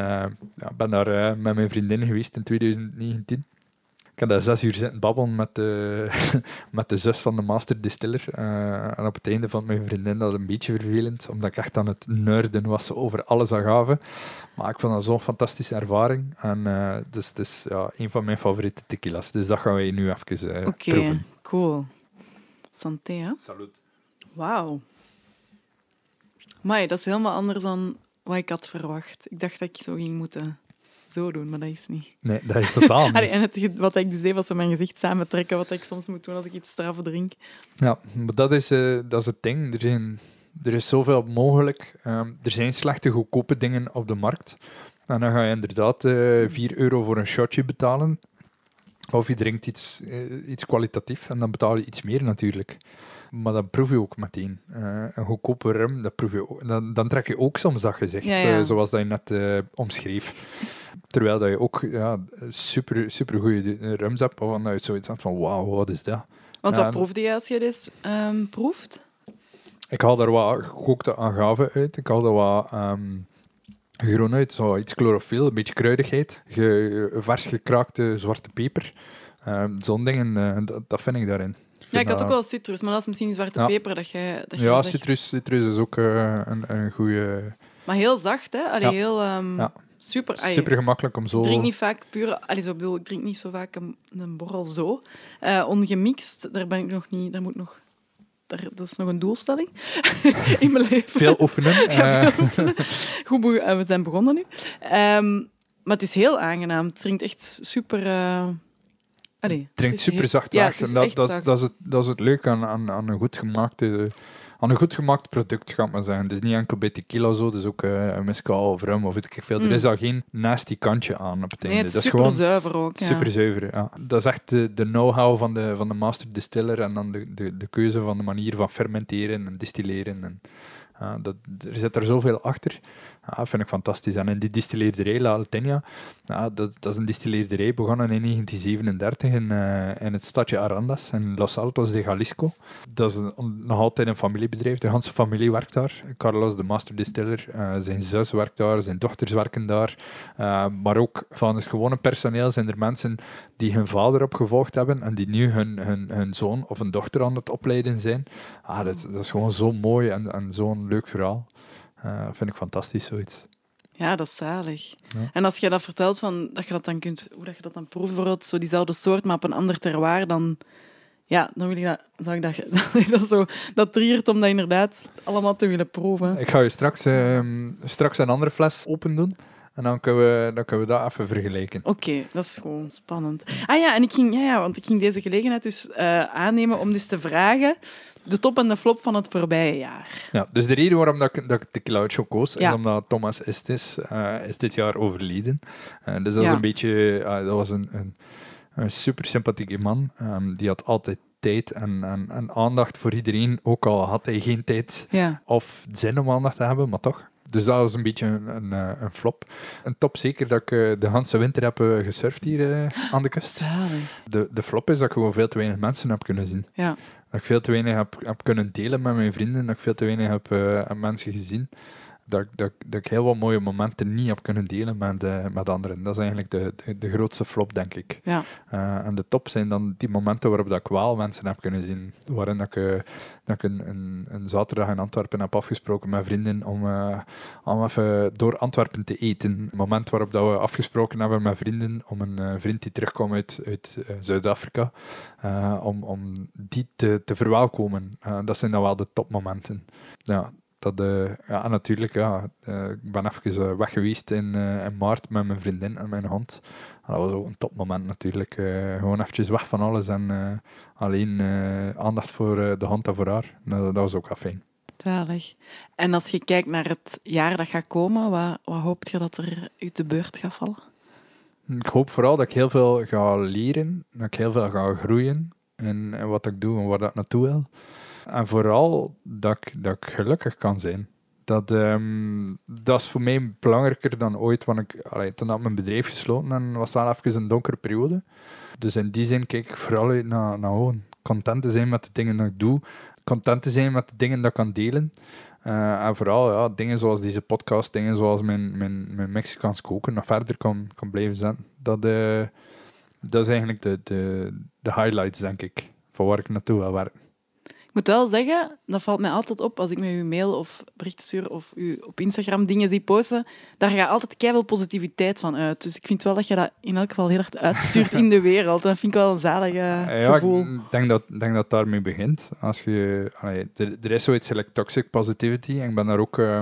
S1: ja, ben daar met mijn vriendin geweest in 2019. Ik had daar zes uur zitten babbelen met de, met de zus van de master distiller. Eh, en op het einde vond mijn vriendin dat een beetje vervelend, omdat ik echt aan het nerden was over alles aan gaven. Maar ik vond dat zo'n fantastische ervaring. En eh, dus het is dus, ja, een van mijn favoriete tequila's. Dus dat gaan wij nu even uh, eh, okay,
S2: cool. Santé, hè? Salut. Wauw. Mai, dat is helemaal anders dan wat ik had verwacht. Ik dacht dat ik zo ging moeten zo doen, maar dat is niet. Nee, dat is totaal niet. en wat ik dus deed, was mijn gezicht samen trekken, wat ik soms moet doen als ik iets straf drink. Ja,
S1: maar dat is, eh, dat is het ding. Er, zijn, er is zoveel mogelijk. Ehm, er zijn slechte, goedkope dingen op de markt. En dan ga je inderdaad 4 eh, euro voor een shotje betalen. Of je drinkt iets, eh, iets kwalitatief en dan betaal je iets meer natuurlijk. Maar dat proef je ook meteen. Eh, een goedkope rum, dat proef je ook. Dan, dan trek je ook soms dat gezicht, eh, zoals dat je net eh, omschreef. Terwijl dat je ook ja, super, super goede rums hebt, waarvan je zoiets had van, wauw, wat is dat? Want wat proefde
S2: je als je dit ehm, proeft?
S1: Ik haal daar wat gekookte agave uit. Ik haal daar wat... Um, groen uit, zo iets chlorofiel, een beetje kruidigheid, ge, vers gekraakte zwarte peper. Uh, Zo'n dingen, uh, eh, dat, vind ik daarin. ja, ik had ook wel
S2: citrus, maar dat is misschien zwarte peper dat je. dat Ja, Citrus,
S1: citrus is ook eh, een, een goede... Maar heel zacht, hè? Allee, ja. heel... Ehm, super, super gemakkelijk om zo... Ik drink niet
S2: vaak pure... Allee, zo ik drink niet zo vaak een, een borrel zo. Eh, ongemixt, daar ben ik nog niet... Daar moet nog daar, dat is nog een doelstelling in mijn leven. Veel oefenen. Goed, we zijn begonnen nu. Ehm, maar het is heel aangenaam. Het drinkt echt super. Allee, drinkt super zacht weg. dat, dat, Is, dat,
S1: is het, dat is het leuke aan, aan, aan een goed gemaakte aan een goed gemaakt product, gaat maar zeggen. is niet enkel bij kilo, zo, dus ook een eh, mezcal of rum of weet ik veel. Er mm. is al geen nasty kantje aan op het einde. Het dat is zuiver ook. Ja. zuiver, ja. Dat is echt de, know-how van de, van de master distiller en dan de, de, de keuze van de manier van fermenteren en distilleren. En, dat, er zit er zoveel achter ja, ah, vind ik fantastisch. En die distilleerderij, La Altenia, ja, ah, dat, dat, is een distilleerderij begonnen in 1937 in, eh, in het stadje Arandas, in Los Altos de Jalisco. Dat is een, nog altijd een familiebedrijf. De hele familie werkt daar. Carlos, de master distiller, eh, zijn zus werkt daar, zijn dochters werken daar. Eh, maar ook van het gewone personeel zijn er mensen die hun vader opgevolgd hebben en die nu hun, hun, hun zoon of een dochter aan het opleiden zijn. Ah, dat, dat is gewoon zo mooi en, en zo'n leuk verhaal. Uh, vind ik fantastisch, zoiets.
S2: Ja, dat is zalig. En als je dat vertelt, van, dat je dat dan kunt, hoe dat je dat dan proeft, bijvoorbeeld zo diezelfde soort, maar op een ander terroir, dan, ja, dan wil ik dat, zou ik dat, dat, zo, dat triert om dat inderdaad allemaal te willen proeven. Ik
S1: ga je straks, ehm, straks een andere fles open doen. En dan kunnen we, dan kunnen we dat even vergelijken.
S2: Oké, dat is gewoon spannend. Ah ja, en ik ging, ja, want ik ging deze gelegenheid dus eh, aannemen om dus te vragen de top en de flop van het voorbije jaar.
S1: Ja, dus de reden waarom dat ik, dat ik Cloud show koos, is omdat Thomas Estes eh, is dit jaar overleden. Uh, dus dat ja. was een beetje... Eh, dat was een, een, super sympathieke man. Ehm, die had altijd tijd en, en, aandacht voor iedereen, ook al had hij geen tijd of zin om aandacht te hebben, maar toch. Dus dat was een beetje een, een, eh, een flop. Een top zeker dat ik eh, de hele winter heb eh, gesurfd hier aan de kust. De, de flop is dat ik gewoon veel te weinig mensen heb kunnen zien. Ja. Dat ik veel te weinig heb, heb kunnen delen met mijn vrienden. Dat ik veel te weinig heb aan mensen gezien dat, ik heel wat mooie momenten niet heb kunnen delen met, eh, met anderen. Dat is eigenlijk de, de, de grootste flop, denk ik. Ja. Eh, en de top zijn dan die momenten waarop dat ik wel mensen heb kunnen zien. Waarin dat ik, eh, dat ik een, een, een, zaterdag in Antwerpen heb afgesproken met vrienden om, om even door Antwerpen te eten. Een moment waarop dat we afgesproken hebben met vrienden om een vriend die terugkomt uit, uit Zuid-Afrika, om, om die te, te verwelkomen. dat zijn dan wel de topmomenten. Ja, dat, eh, ja, natuurlijk, ja, eh, ik ben even eh, weg geweest in, in, maart met mijn vriendin en mijn hond. dat was ook een topmoment natuurlijk. gewoon eventjes weg van alles en alleen aandacht voor de hond en voor haar. Dat, was ook wel fijn.
S2: En als je kijkt naar het jaar dat gaat komen, wat, wat hoopt je dat er uit de beurt gaat vallen?
S1: Ik hoop vooral dat ik heel veel ga leren, dat ik heel veel ga groeien in, in wat ik doe en waar dat naartoe wil. En vooral dat ik, dat ik gelukkig kan zijn. Dat, ehm, dat is voor mij belangrijker dan ooit. Want ik, allee, toen had mijn bedrijf gesloten en was daar even een donkere periode. Dus in die zin kijk ik vooral uit naar, naar gewoon content te zijn met de dingen die ik doe. Content te zijn met de dingen dat ik kan delen. Eh, en vooral ja, dingen zoals deze podcast, dingen zoals mijn, mijn, mijn Mexicaans koken, nog verder kan, kan blijven zijn Dat, uh, dat is eigenlijk de, de, de highlights, denk ik, van waar ik naartoe wil werken
S2: moet wel zeggen, dat valt mij altijd op als ik met u mail of bericht stuur of u op Instagram dingen zie posten. Daar gaat altijd keihard positiviteit van uit. Dus ik vind wel dat je dat in elk geval heel hard uitstuurt in de wereld. Dat vind ik wel een zalig eh, ja,
S1: gevoel. Ik denk dat, denk dat daarmee begint. Als je, allee, er, is zoiets like toxic positivity. En ik ben daar ook eh,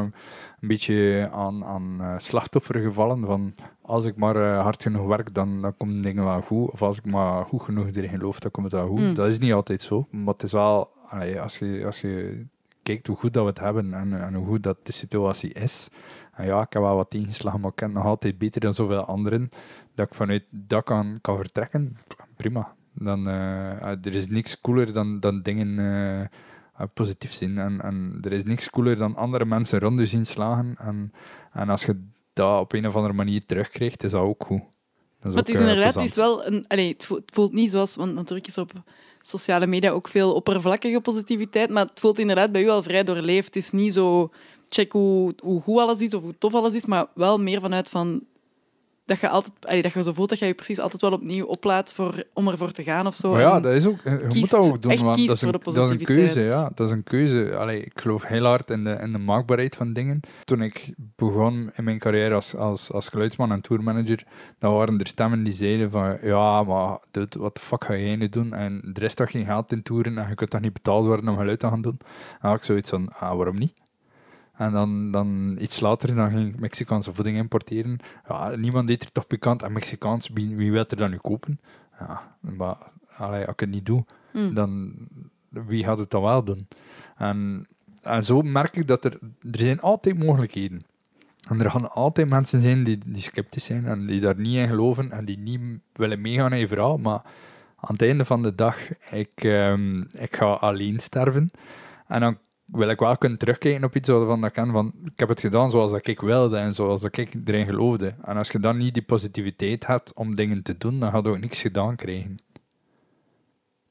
S1: een beetje aan, aan eh, slachtoffer gevallen. Van als ik maar hard genoeg werk, dan, dan komen dingen wel goed. Of als ik maar goed genoeg erin geloof, dan komt het wel goed. Mm. Dat is niet altijd zo. Maar het is wel allee, als, je, als je kijkt hoe goed dat we het hebben en, hoe goed dat de situatie is. En ja, ik heb wel wat ingeslagen, maar ik ken het nog altijd beter dan zoveel anderen. Dat ik vanuit dat kan, kan vertrekken, prima. Dan, eh, ah, er is niks cooler dan, dan dingen eh, positief zien. En, en er is niks cooler dan andere mensen rond zien slagen. En, en als je dat op een of andere manier terugkrijgt, is dat ook goed. Dat is eh, het is inderdaad is
S2: wel een. het voelt niet zoals. Want natuurlijk is op sociale media ook veel oppervlakkige positiviteit. Maar het voelt inderdaad bij u al vrij doorleefd. Het is niet zo check hoe, hoe goed alles is of hoe tof alles is, maar wel meer vanuit van dat je altijd, dat je zo voelt dat je je precies altijd wel opnieuw oplaat voor, om ervoor te gaan of zo. ja, dat is ook, je moet dat ook doen, want dat is, een, keuze. Ja.
S1: Dat is een keuze. Allee, ik geloof heel hard in de, in de maakbaarheid van dingen. Toen ik begon in mijn carrière als, als, als geluidsman en tourmanager, dan waren er stemmen die zeiden van, ja, maar wat de fuck ga jij nu doen? En er is toch geen geld in toeren en je kunt toch niet betaald worden om geluid te gaan doen? En ik zoiets van, ah, waarom niet? En dan, dan iets later dan ging ik Mexicaanse voeding importeren. Ja, niemand deed er toch pikant en Mexicaans, wie, wie wil er dan nu kopen? Ja, maar allee, als ik het niet doe, hmm. dan wie gaat het dan wel doen? En, en zo merk ik dat er, er zijn altijd mogelijkheden en er gaan altijd mensen zijn die, die sceptisch zijn en die daar niet in geloven en die niet willen meegaan in je verhaal. Maar aan het einde van de dag, ik, ehm, ik ga alleen sterven. En dan wil ik wel kunnen terugkijken op iets waarvan dat ik van ik heb het gedaan zoals dat ik wilde en zoals dat ik erin geloofde. En als je dan niet die positiviteit had om dingen te doen, dan had je ook niks gedaan krijgen.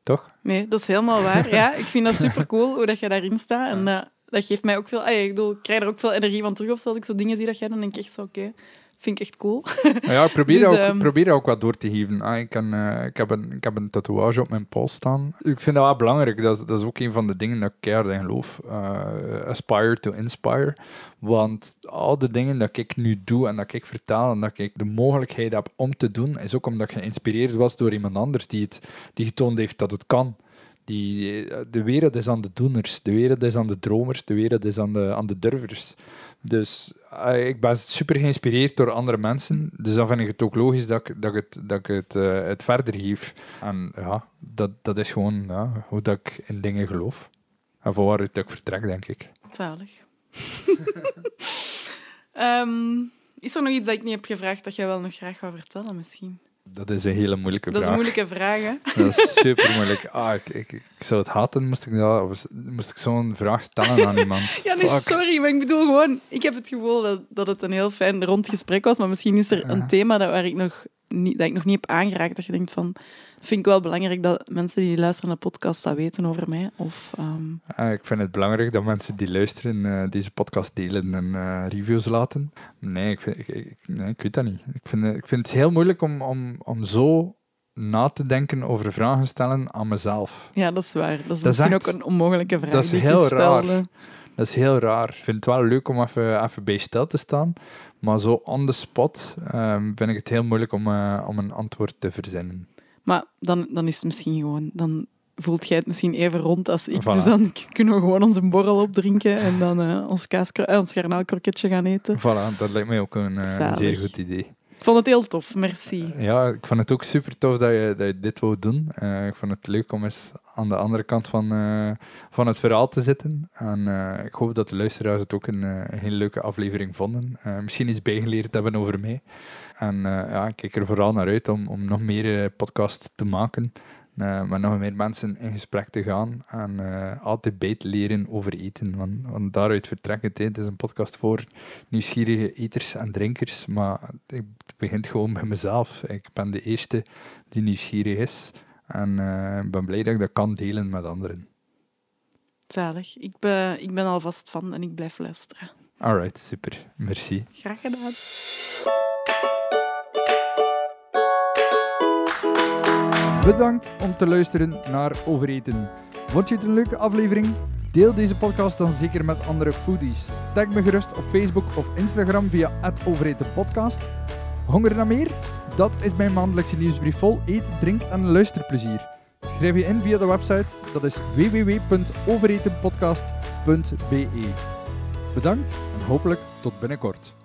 S1: Toch?
S2: Nee, dat is helemaal waar. Ja, ik vind dat super cool hoe dat jij daarin staat. En dat geeft mij ook veel. Ay, ik, bedoel, ik krijg er ook veel energie van terug. Of als ik zo dingen zie dat jij dan denk ik echt zo oké. Vind ik echt cool. Ah ja, ik probeer, dus, ook, ehm,
S1: probeer ook wat door te geven. Ah, ik, kan, eh, ik, heb een, ik heb een tatoeage op mijn pols staan. Ik vind dat wel belangrijk. Dat is, dat is ook een van de dingen dat ik keihard geloof. Uh, aspire to inspire. Want al de dingen dat ik nu doe en dat ik vertel en dat ik de mogelijkheid heb om te doen, is ook omdat ik geïnspireerd was door iemand anders die, het, die getoond heeft dat het kan. Die, eh, de wereld is aan de doeners, de wereld is aan de dromers, de wereld is aan de, aan de durvers. Dus ah, ik ben super geïnspireerd door andere mensen. Dus dan vind ik het ook logisch dat ik, dat ik het, dat ik het, eh, het verder geef. En ja, dat, dat is gewoon ja, hoe dat ik in dingen geloof. En van waaruit ik vertrek, denk ik.
S2: Zalig. Ehm, is er nog iets dat ik niet heb gevraagd dat jij wel nog graag wou vertellen, misschien?
S1: Dat is een hele moeilijke vraag. Dat is een moeilijke vraag, Dat is super moeilijk. Ah, ik, ik, zou het haten, moest ik, moest zo'n vraag stellen aan iemand. ja, nee,
S2: sorry, maar ik bedoel gewoon... Ik heb het gevoel dat, het een heel fijn rond gesprek was, maar misschien is er een thema dat, waar ik nog niet, dat ik nog niet heb aangeraakt, dat je denkt van, vind ik wel belangrijk dat mensen die luisteren naar podcast dat weten over mij? Of, ehm,
S1: ah, ik vind het belangrijk dat mensen die luisteren eh, deze podcast delen en eh, reviews laten. Nee, ik, vind, ik, ik, weet dat niet. Ik vind, ik vind het heel moeilijk om, om, om zo na te denken over vragen stellen aan mezelf.
S2: Ja, dat is waar. Dat is, dat ook een onmogelijke vraag. Dat is heel raar.
S1: Dat is heel raar. Ik vind het wel leuk om even, even bij stil te staan. Maar zo on the spot ehm, vind ik het heel moeilijk om, eh, om een antwoord te verzinnen.
S2: Maar dan, dan is het misschien gewoon... Dan voelt jij het misschien even rond als ik. Dus dan kunnen we gewoon onze borrel opdrinken en dan eh, ons, kaasker eh, ons garnaalkroketje gaan eten. Voilà,
S1: dat lijkt mij ook een zeer goed idee
S2: vond het heel tof, merci.
S1: Eh, ja, ik vond het ook super tof dat je, dat je dit wou doen. Eh, ik vond het leuk om eens aan de andere kant van, eh, van het verhaal te zitten. En ik hoop dat de luisteraars het ook een, hele leuke aflevering vonden. misschien iets bijgeleerd hebben over mij. En ja, ik kijk er vooral naar uit om, om nog meer podcast te maken. Uh, met nog meer mensen in gesprek te gaan en altijd bij te leren over eten. Want, want daaruit vertrekken. het. is een podcast voor nieuwsgierige eters en drinkers, maar ik het begint gewoon bij mezelf. Ik ben de eerste die nieuwsgierig is. En eh, ik ben blij dat ik dat kan delen met anderen.
S2: Zalig. Ik ben, ik ben alvast van en ik blijf luisteren.
S1: Alright, super. Merci.
S2: Graag gedaan.
S1: Bedankt om te luisteren naar Overeten. Vond je het een leuke aflevering? Deel deze podcast dan zeker met andere foodies. Tag me gerust op Facebook of Instagram via @overetenpodcast. Honger naar meer? Dat is mijn maandelijkse nieuwsbrief vol eet, drink en luisterplezier. Schrijf je in via de website, dat is www.overetenpodcast.be. Bedankt en hopelijk tot binnenkort.